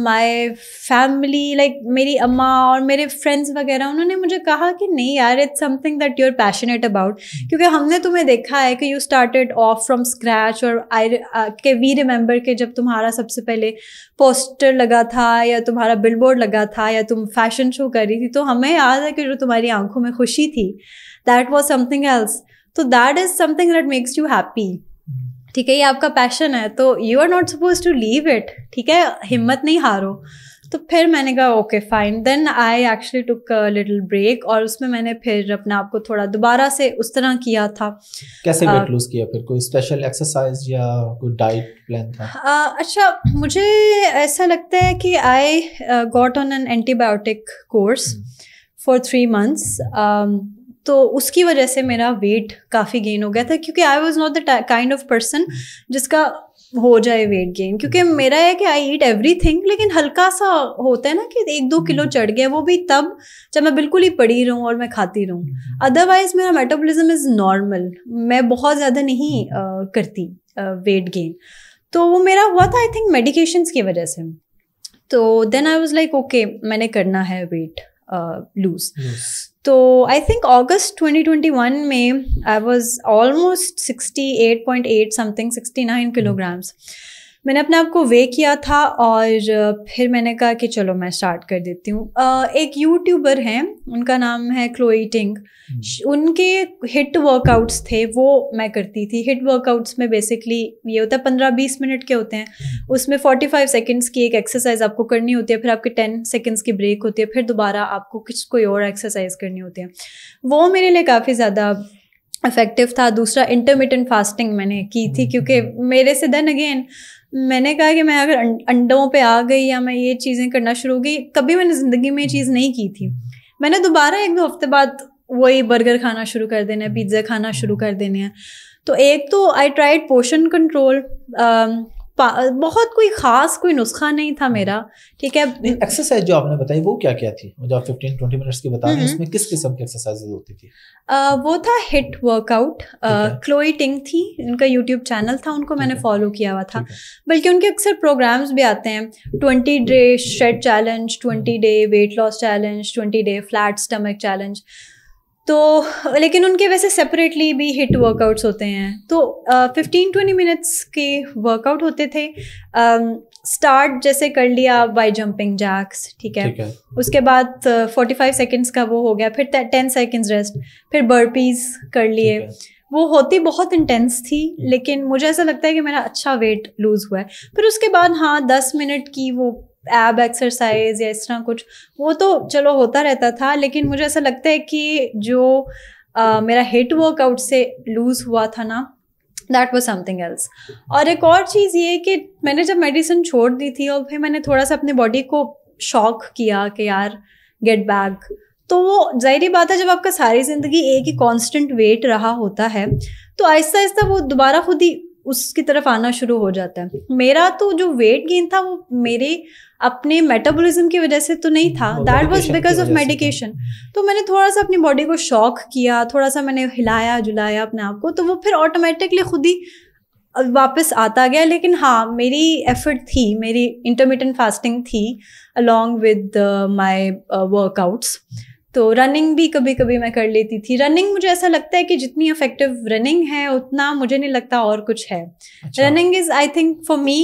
my family like मेरी अम्मा और मेरे फ्रेंड्स वगैरह उन्होंने मुझे कहा कि नहीं यार it's something that you are passionate about क्योंकि हमने तुम्हें देखा है कि you started off from scratch और आई uh, के वी रिमेंबर के जब तुम्हारा सबसे पहले पोस्टर लगा था या तुम्हारा बोर्ड लगा था या तुम फैशन शो कर रही थी तो हमें याद है कि जो तुम्हारी आंखों में खुशी थी that was something else so that is something that makes you happy ठीक है ये आपका पैशन है तो you are not suppose to leave it ठीक है हिम्मत नहीं हारो तो फिर मैंने कहा okay fine then I actually took little break और उसमें मैंने फिर अपने आप को थोड़ा दोबारा से उस तरह किया था कैसे वेट लूज किया फिर कोई स्पेशल एक्सरसाइज या कोई डाइट प्लान था आ, अच्छा मुझे ऐसा लगता है कि I got on an antibiotic course for three months तो उसकी वजह से मेरा वेट काफ़ी गेन हो गया था क्योंकि I was not the kind of person जिसका हो जाए वेट गेन क्योंकि हम्म। मेरा है कि आई ईट एवरी थिंग लेकिन हल्का सा होता है ना कि एक दो किलो हम्म। चढ़ गया वो भी तब जब मैं बिल्कुल ही पड़ी रहूँ और मैं खाती रहूँ अदरवाइज हम्म। मेरा मेटाबॉलिज्म इज़ नॉर्मल मैं बहुत ज़्यादा नहीं uh, करती वेट uh, गेन तो वो मेरा हुआ था आई थिंक मेडिकेशंस की वजह से तो then I was like okay मैंने करना है वेट लूज uh, तो आई थिंक अगस्त 2021 में I was almost 68.8 something 69 kilograms mm. मैंने अपने आप को वे किया था और फिर मैंने कहा कि चलो मैं स्टार्ट कर देती हूँ एक यूट्यूबर हैं उनका नाम है क्लोईटिंग हम्म। उनके हिट वर्कआउट्स थे वो मैं करती थी हिट वर्कआउट्स में बेसिकली ये होता है पंद्रह बीस मिनट के होते हैं हम्म। उसमें फोर्टी फाइव सेकेंड्स की एक एक्सरसाइज आपको करनी होती है फिर आपके टेन सेकेंड्स की ब्रेक होती है फिर दोबारा आपको कुछ कोई और एक्सरसाइज करनी होती है वो मेरे लिए काफ़ी ज़्यादा इफेक्टिव था दूसरा इंटरमीडियंट फास्टिंग मैंने की थी हम्म। क्योंकि मेरे से देन अगेन मैंने कहा कि मैं अगर अं-, अंडों पे आ गई या मैं ये चीज़ें करना शुरू हो गई कभी मैंने ज़िंदगी में ये चीज़ नहीं की थी मैंने दोबारा एक दो हफ्ते बाद वही बर्गर खाना शुरू कर देने हैं पिज़्ज़ा खाना शुरू कर देने हैं तो एक तो आई ट्राइड पोशन कंट्रोल बहुत कोई खास कोई नुस्खा नहीं था हम्म। मेरा ठीक है एक्सरसाइज जो आपने बताई वो क्या क्या थी मुझे आप 15 20 मिनट्स की बता रहे हम्म। उसमें किस किस्म की एक्सरसाइज होती थी आ, वो था हिट वर्कआउट क्लोई टिंग थी उनका यूट्यूब चैनल था उनको मैंने फॉलो किया हुआ था बल्कि उनके अक्सर प्रोग्राम्स भी आते हैं twenty day shred challenge twenty day weight loss challenge twenty day flat stomach challenge तो लेकिन उनके वैसे सेपरेटली भी हिट वर्कआउट्स होते हैं तो फिफ्टीन ट्वेंटी मिनट्स के वर्कआउट होते थे स्टार्ट uh, जैसे कर लिया बाय जंपिंग जैक्स ठीक है? है उसके बाद फोर्टी फाइव सेकेंड्स का वो हो गया फिर टेन सेकेंड्स रेस्ट फिर बर्पीज कर लिए वो होती बहुत इंटेंस थी लेकिन मुझे ऐसा लगता है कि मेरा अच्छा वेट लूज़ हुआ है फिर उसके बाद हाँ दस मिनट की वो एब एक्सरसाइज या इस तरह कुछ वो तो चलो होता रहता था लेकिन मुझे ऐसा लगता है कि जो uh, मेरा हिट वर्कआउट से लूज़ हुआ था ना दैट वॉज समथिंग एल्स और एक और चीज़ ये कि मैंने जब मेडिसिन छोड़ दी थी और फिर मैंने थोड़ा सा अपने बॉडी को शॉक किया कि यार गेट बैक तो वो जाहिर बात है जब आपका सारी ज़िंदगी एक ही कॉन्स्टेंट वेट रहा होता है तो आहिस्ता आहिस्ता वो दोबारा खुद ही उसकी तरफ आना शुरू हो जाता है मेरा तो जो वेट गेन था वो मेरे अपने मेटाबॉलिज्म की वजह से तो नहीं हम्म, था that was because of medication तो मैंने थोड़ा सा अपनी बॉडी को शॉक किया थोड़ा सा मैंने हिलाया जुलाया अपने आप को तो वो फिर ऑटोमेटिकली खुद ही वापस आता गया लेकिन हाँ मेरी एफर्ट थी मेरी इंटरमीडियंट फास्टिंग थी अलॉन्ग विद माई वर्कआउट्स तो रनिंग भी कभी कभी मैं कर लेती थी रनिंग मुझे ऐसा लगता है कि जितनी इफेक्टिव रनिंग है उतना मुझे नहीं लगता और कुछ है running is I think for me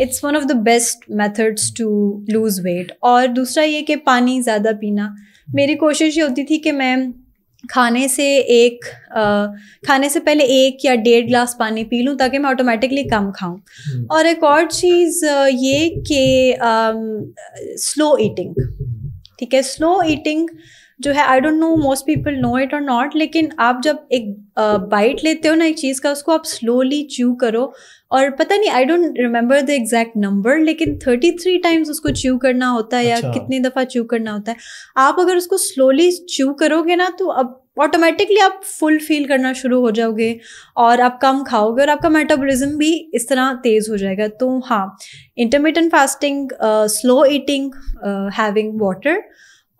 it's one of the best methods to lose weight और दूसरा ये कि पानी ज़्यादा पीना मेरी कोशिश ये होती थी कि मैं खाने से एक आ, खाने से पहले एक या डेढ़ ग्लास पानी पी लूँ ताकि मैं ऑटोमेटिकली कम खाऊं हम्म। और एक और चीज़ ये कि स्लो हम्म। ईटिंग ठीक है स्लो ईटिंग जो है I don't know most people know it और नॉट लेकिन आप जब एक बाइट लेते हो ना एक चीज़ का उसको आप स्लोली च्यू करो और पता नहीं I don't remember the exact number लेकिन थर्टी थ्री टाइम्स उसको च्यू करना होता है अच्छा। या कितनी दफ़ा च्यू करना होता है आप अगर उसको स्लोली च्यू करोगे ना तो अब ऑटोमेटिकली आप फुल फील करना शुरू हो जाओगे और आप कम खाओगे और आपका मेटाबॉलिज्म भी इस तरह तेज़ हो जाएगा तो हाँ intermittent fasting slow eating having water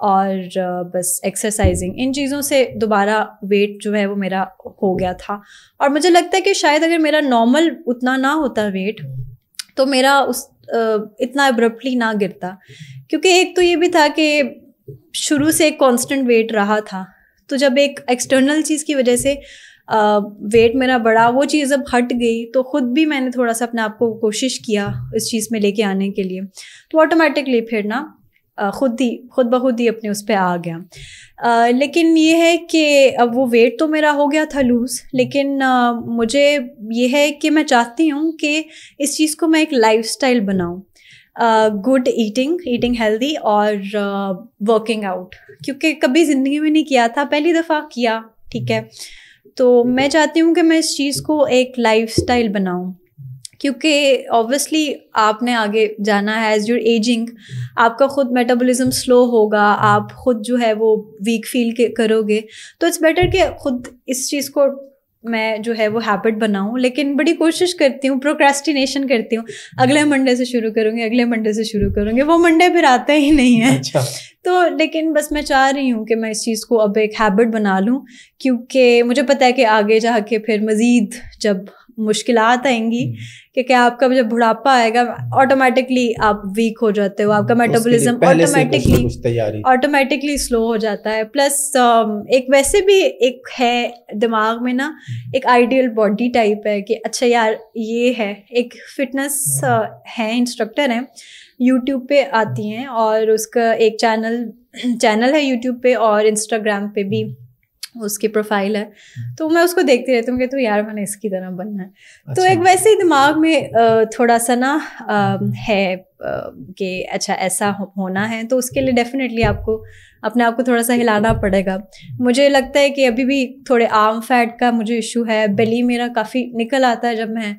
और बस एक्सरसाइजिंग इन चीज़ों से दोबारा वेट जो है वो मेरा हो गया था और मुझे लगता है कि शायद अगर मेरा नॉर्मल उतना ना होता वेट तो मेरा उस इतना अब्रप्टली ना गिरता क्योंकि एक तो ये भी था कि शुरू से एक कॉन्स्टेंट वेट रहा था तो जब एक एक्सटर्नल चीज़ की वजह से वेट मेरा बढ़ा वो चीज़ अब हट गई तो ख़ुद भी मैंने थोड़ा सा अपने आप को कोशिश किया इस चीज़ में लेके आने के लिए तो ऑटोमेटिकली फिर ना खुद ही खुद ब खुद ही अपने उस पर आ गया आ, लेकिन ये है कि अब वो वेट तो मेरा हो गया था लूज़ लेकिन आ, मुझे ये है कि मैं चाहती हूँ कि इस चीज़ को मैं एक लाइफ स्टाइल बनाऊँ गुड ईटिंग ईटिंग हेल्दी और वर्किंग आउट क्योंकि कभी ज़िंदगी में नहीं किया था पहली दफ़ा किया ठीक है तो मैं चाहती हूँ कि मैं इस चीज़ को एक लाइफ स्टाइल बनाऊँ क्योंकि ऑब्वियसली आपने आगे जाना है एज योर एजिंग आपका खुद मेटाबॉलिज्म स्लो होगा आप खुद जो है वो वीक फील करोगे तो इट्स बेटर कि खुद इस चीज़ को मैं जो है वो हैबिट बनाऊं लेकिन बड़ी कोशिश करती हूँ प्रोक्रेस्टिनेशन करती हूँ अगले मंडे से शुरू करूँगी अगले मंडे से शुरू करूँगी वो मंडे फिर आता ही नहीं है अच्छा। तो लेकिन बस मैं चाह रही हूँ कि मैं इस चीज़ को अब एक हैबिट बना लूँ क्योंकि मुझे पता है कि आगे जाके फिर मज़ीद जब मुश्किल आएंगी हम्म। कि क्या आपका जब बुढ़ापा आएगा ऑटोमेटिकली आप वीक हो जाते हो आपका मेटाबॉलिज्म ऑटोमेटिकली ऑटोमेटिकली स्लो हो जाता है प्लस um, एक वैसे भी एक है दिमाग में ना हम्म। एक आइडियल बॉडी टाइप है कि अच्छा यार ये है एक फिटनेस है इंस्ट्रक्टर हैं यूट्यूब पे आती हैं और उसका एक चैनल चैनल *clears throat* है यूट्यूब पे और इंस्टाग्राम पे भी हम्म। उसकी प्रोफाइल है तो मैं उसको देखती रहती हूँ कि तो यार मैंने इसकी तरह बनना है तो अच्छा। तो एक वैसे ही दिमाग में थोड़ा सा ना हम्म। है कि अच्छा ऐसा होना है तो उसके लिए डेफिनेटली आपको अपने आप को थोड़ा सा हिलाना पड़ेगा मुझे लगता है कि अभी भी थोड़े आर्म फैट का मुझे इशू है बेली हम्म। मेरा काफ़ी निकल आता है जब मैं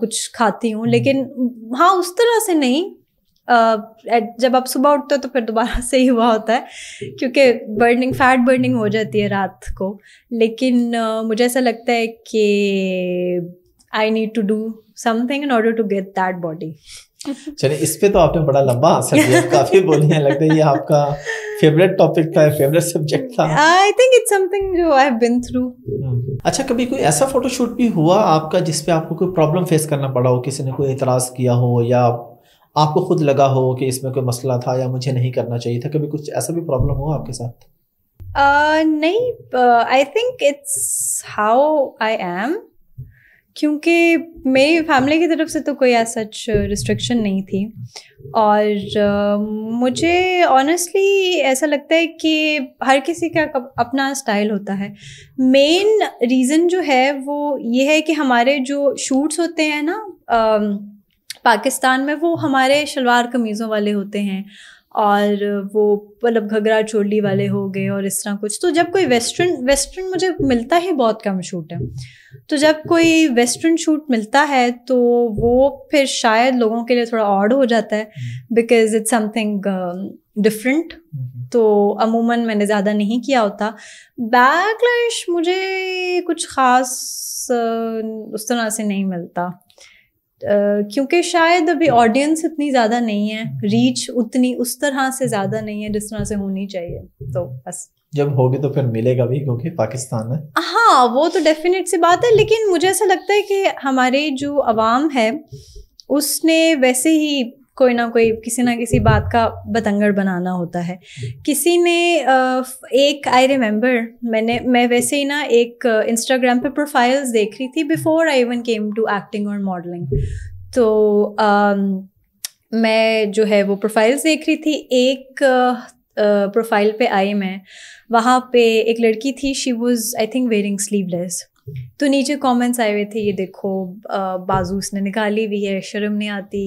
कुछ खाती हूँ हम्म। लेकिन हाँ उस तरह से नहीं जब आप सुबह उठते हो तो फिर दोबारा से ही हुआ होता है क्योंकि बर्निंग फैट बर्निंग हो जाती है रात को लेकिन मुझे ऐसा लगता है कि I need to do something in order to get that body चलिए इस पे तो आपने बड़ा लंबा आंसर दिया काफी बोली है लगता है ये आपका फेवरेट टॉपिक था फेवरेट सब्जेक्ट था आई थिंक इट्स समथिंग जो आई हैव बीन थ्रू अच्छा कभी कोई ऐसा फोटोशूट भी हुआ आपका जिसपे आपको कोई प्रॉब्लम फेस करना पड़ा हो किसी ने कोई एतराज किया हो या आपको खुद लगा हो कि इसमें कोई मसला था या मुझे नहीं करना चाहिए था कभी कुछ ऐसा भी प्रॉब्लम हुआ आपके साथ uh, नहीं I think it's how I am क्योंकि मेरी फैमिली की तरफ से तो कोई ऐसा सच रिस्ट्रिक्शन नहीं थी और uh, मुझे ऑनेस्टली ऐसा लगता है कि हर किसी का अपना स्टाइल होता है मेन रीज़न जो है वो ये है कि हमारे जो शूट्स होते हैं ना uh, पाकिस्तान में वो हमारे शलवार कमीज़ों वाले होते हैं और वो मतलब घगरा चोली वाले हो गए और इस तरह कुछ तो जब कोई वेस्टर्न वेस्टर्न मुझे मिलता ही बहुत कम शूट है तो जब कोई वेस्टर्न शूट मिलता है तो वो फिर शायद लोगों के लिए थोड़ा ऑड हो जाता है बिकॉज इट्स समथिंग डिफरेंट तो अमूमन मैंने ज़्यादा नहीं किया होता बैकलैश मुझे कुछ ख़ास uh, उस तरह से नहीं मिलता क्योंकि शायद अभी ऑडियंस hmm. इतनी ज़्यादा नहीं है रीच उतनी उस तरह से ज़्यादा नहीं है जिस तरह से होनी चाहिए तो बस जब होगी तो फिर मिलेगा भी क्योंकि पाकिस्तान है हाँ वो तो डेफिनेट सी बात है लेकिन मुझे ऐसा लगता है कि हमारे जो आवाम है उसने वैसे ही कोई ना कोई किसी ना किसी बात का बतंगड़ बनाना होता है किसी ने एक आई रिमेम्बर मैंने मैं वैसे ही ना एक इंस्टाग्राम पे प्रोफाइल्स देख रही थी before I even came to acting और मॉडलिंग तो मैं जो है वो प्रोफाइल्स देख रही थी एक प्रोफाइल पे आई मैं वहाँ पे एक लड़की थी she was I think wearing sleeveless तो नीचे कमेंट्स आए हुए थे ये देखो बाजू उसने निकाली हुई है शर्म नहीं आती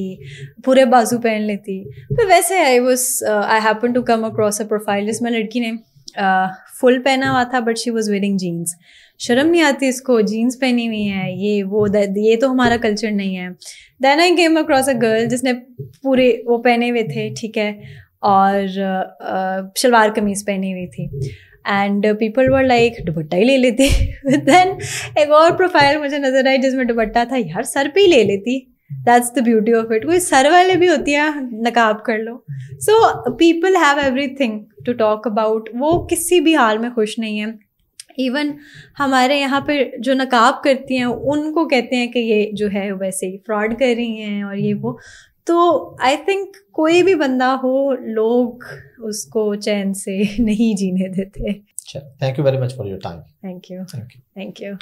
पूरे बाजू पहन लेती पर तो वैसे I was I happen to come across a profile जिसमें लड़की ने फुल पहना हुआ था but she was wearing jeans शर्म नहीं आती इसको जीन्स पहनी हुई है ये वो ये तो हमारा कल्चर नहीं है then I came across a girl जिसने पूरे वो पहने हुए थे ठीक है और शलवार कमीज पहनी हुई थी एंड पीपल वर लाइक दुपट्टा ही ले लेती देन *laughs* एक और प्रोफाइल मुझे नजर आई जिसमें दुपट्टा था यार सर पे ही ले लेती that's the beauty of it कोई सर वाले भी होती है नकाब कर लो so people have everything to talk about वो किसी भी हाल में खुश नहीं है इवन हमारे यहाँ पर जो नकाब करती हैं उनको कहते हैं कि ये जो है वैसे ही फ्रॉड कर रही हैं और ये वो तो आई थिंक कोई भी बंदा हो लोग उसको चैन से *laughs* नहीं जीने देते thank you very much for your time thank you thank you thank you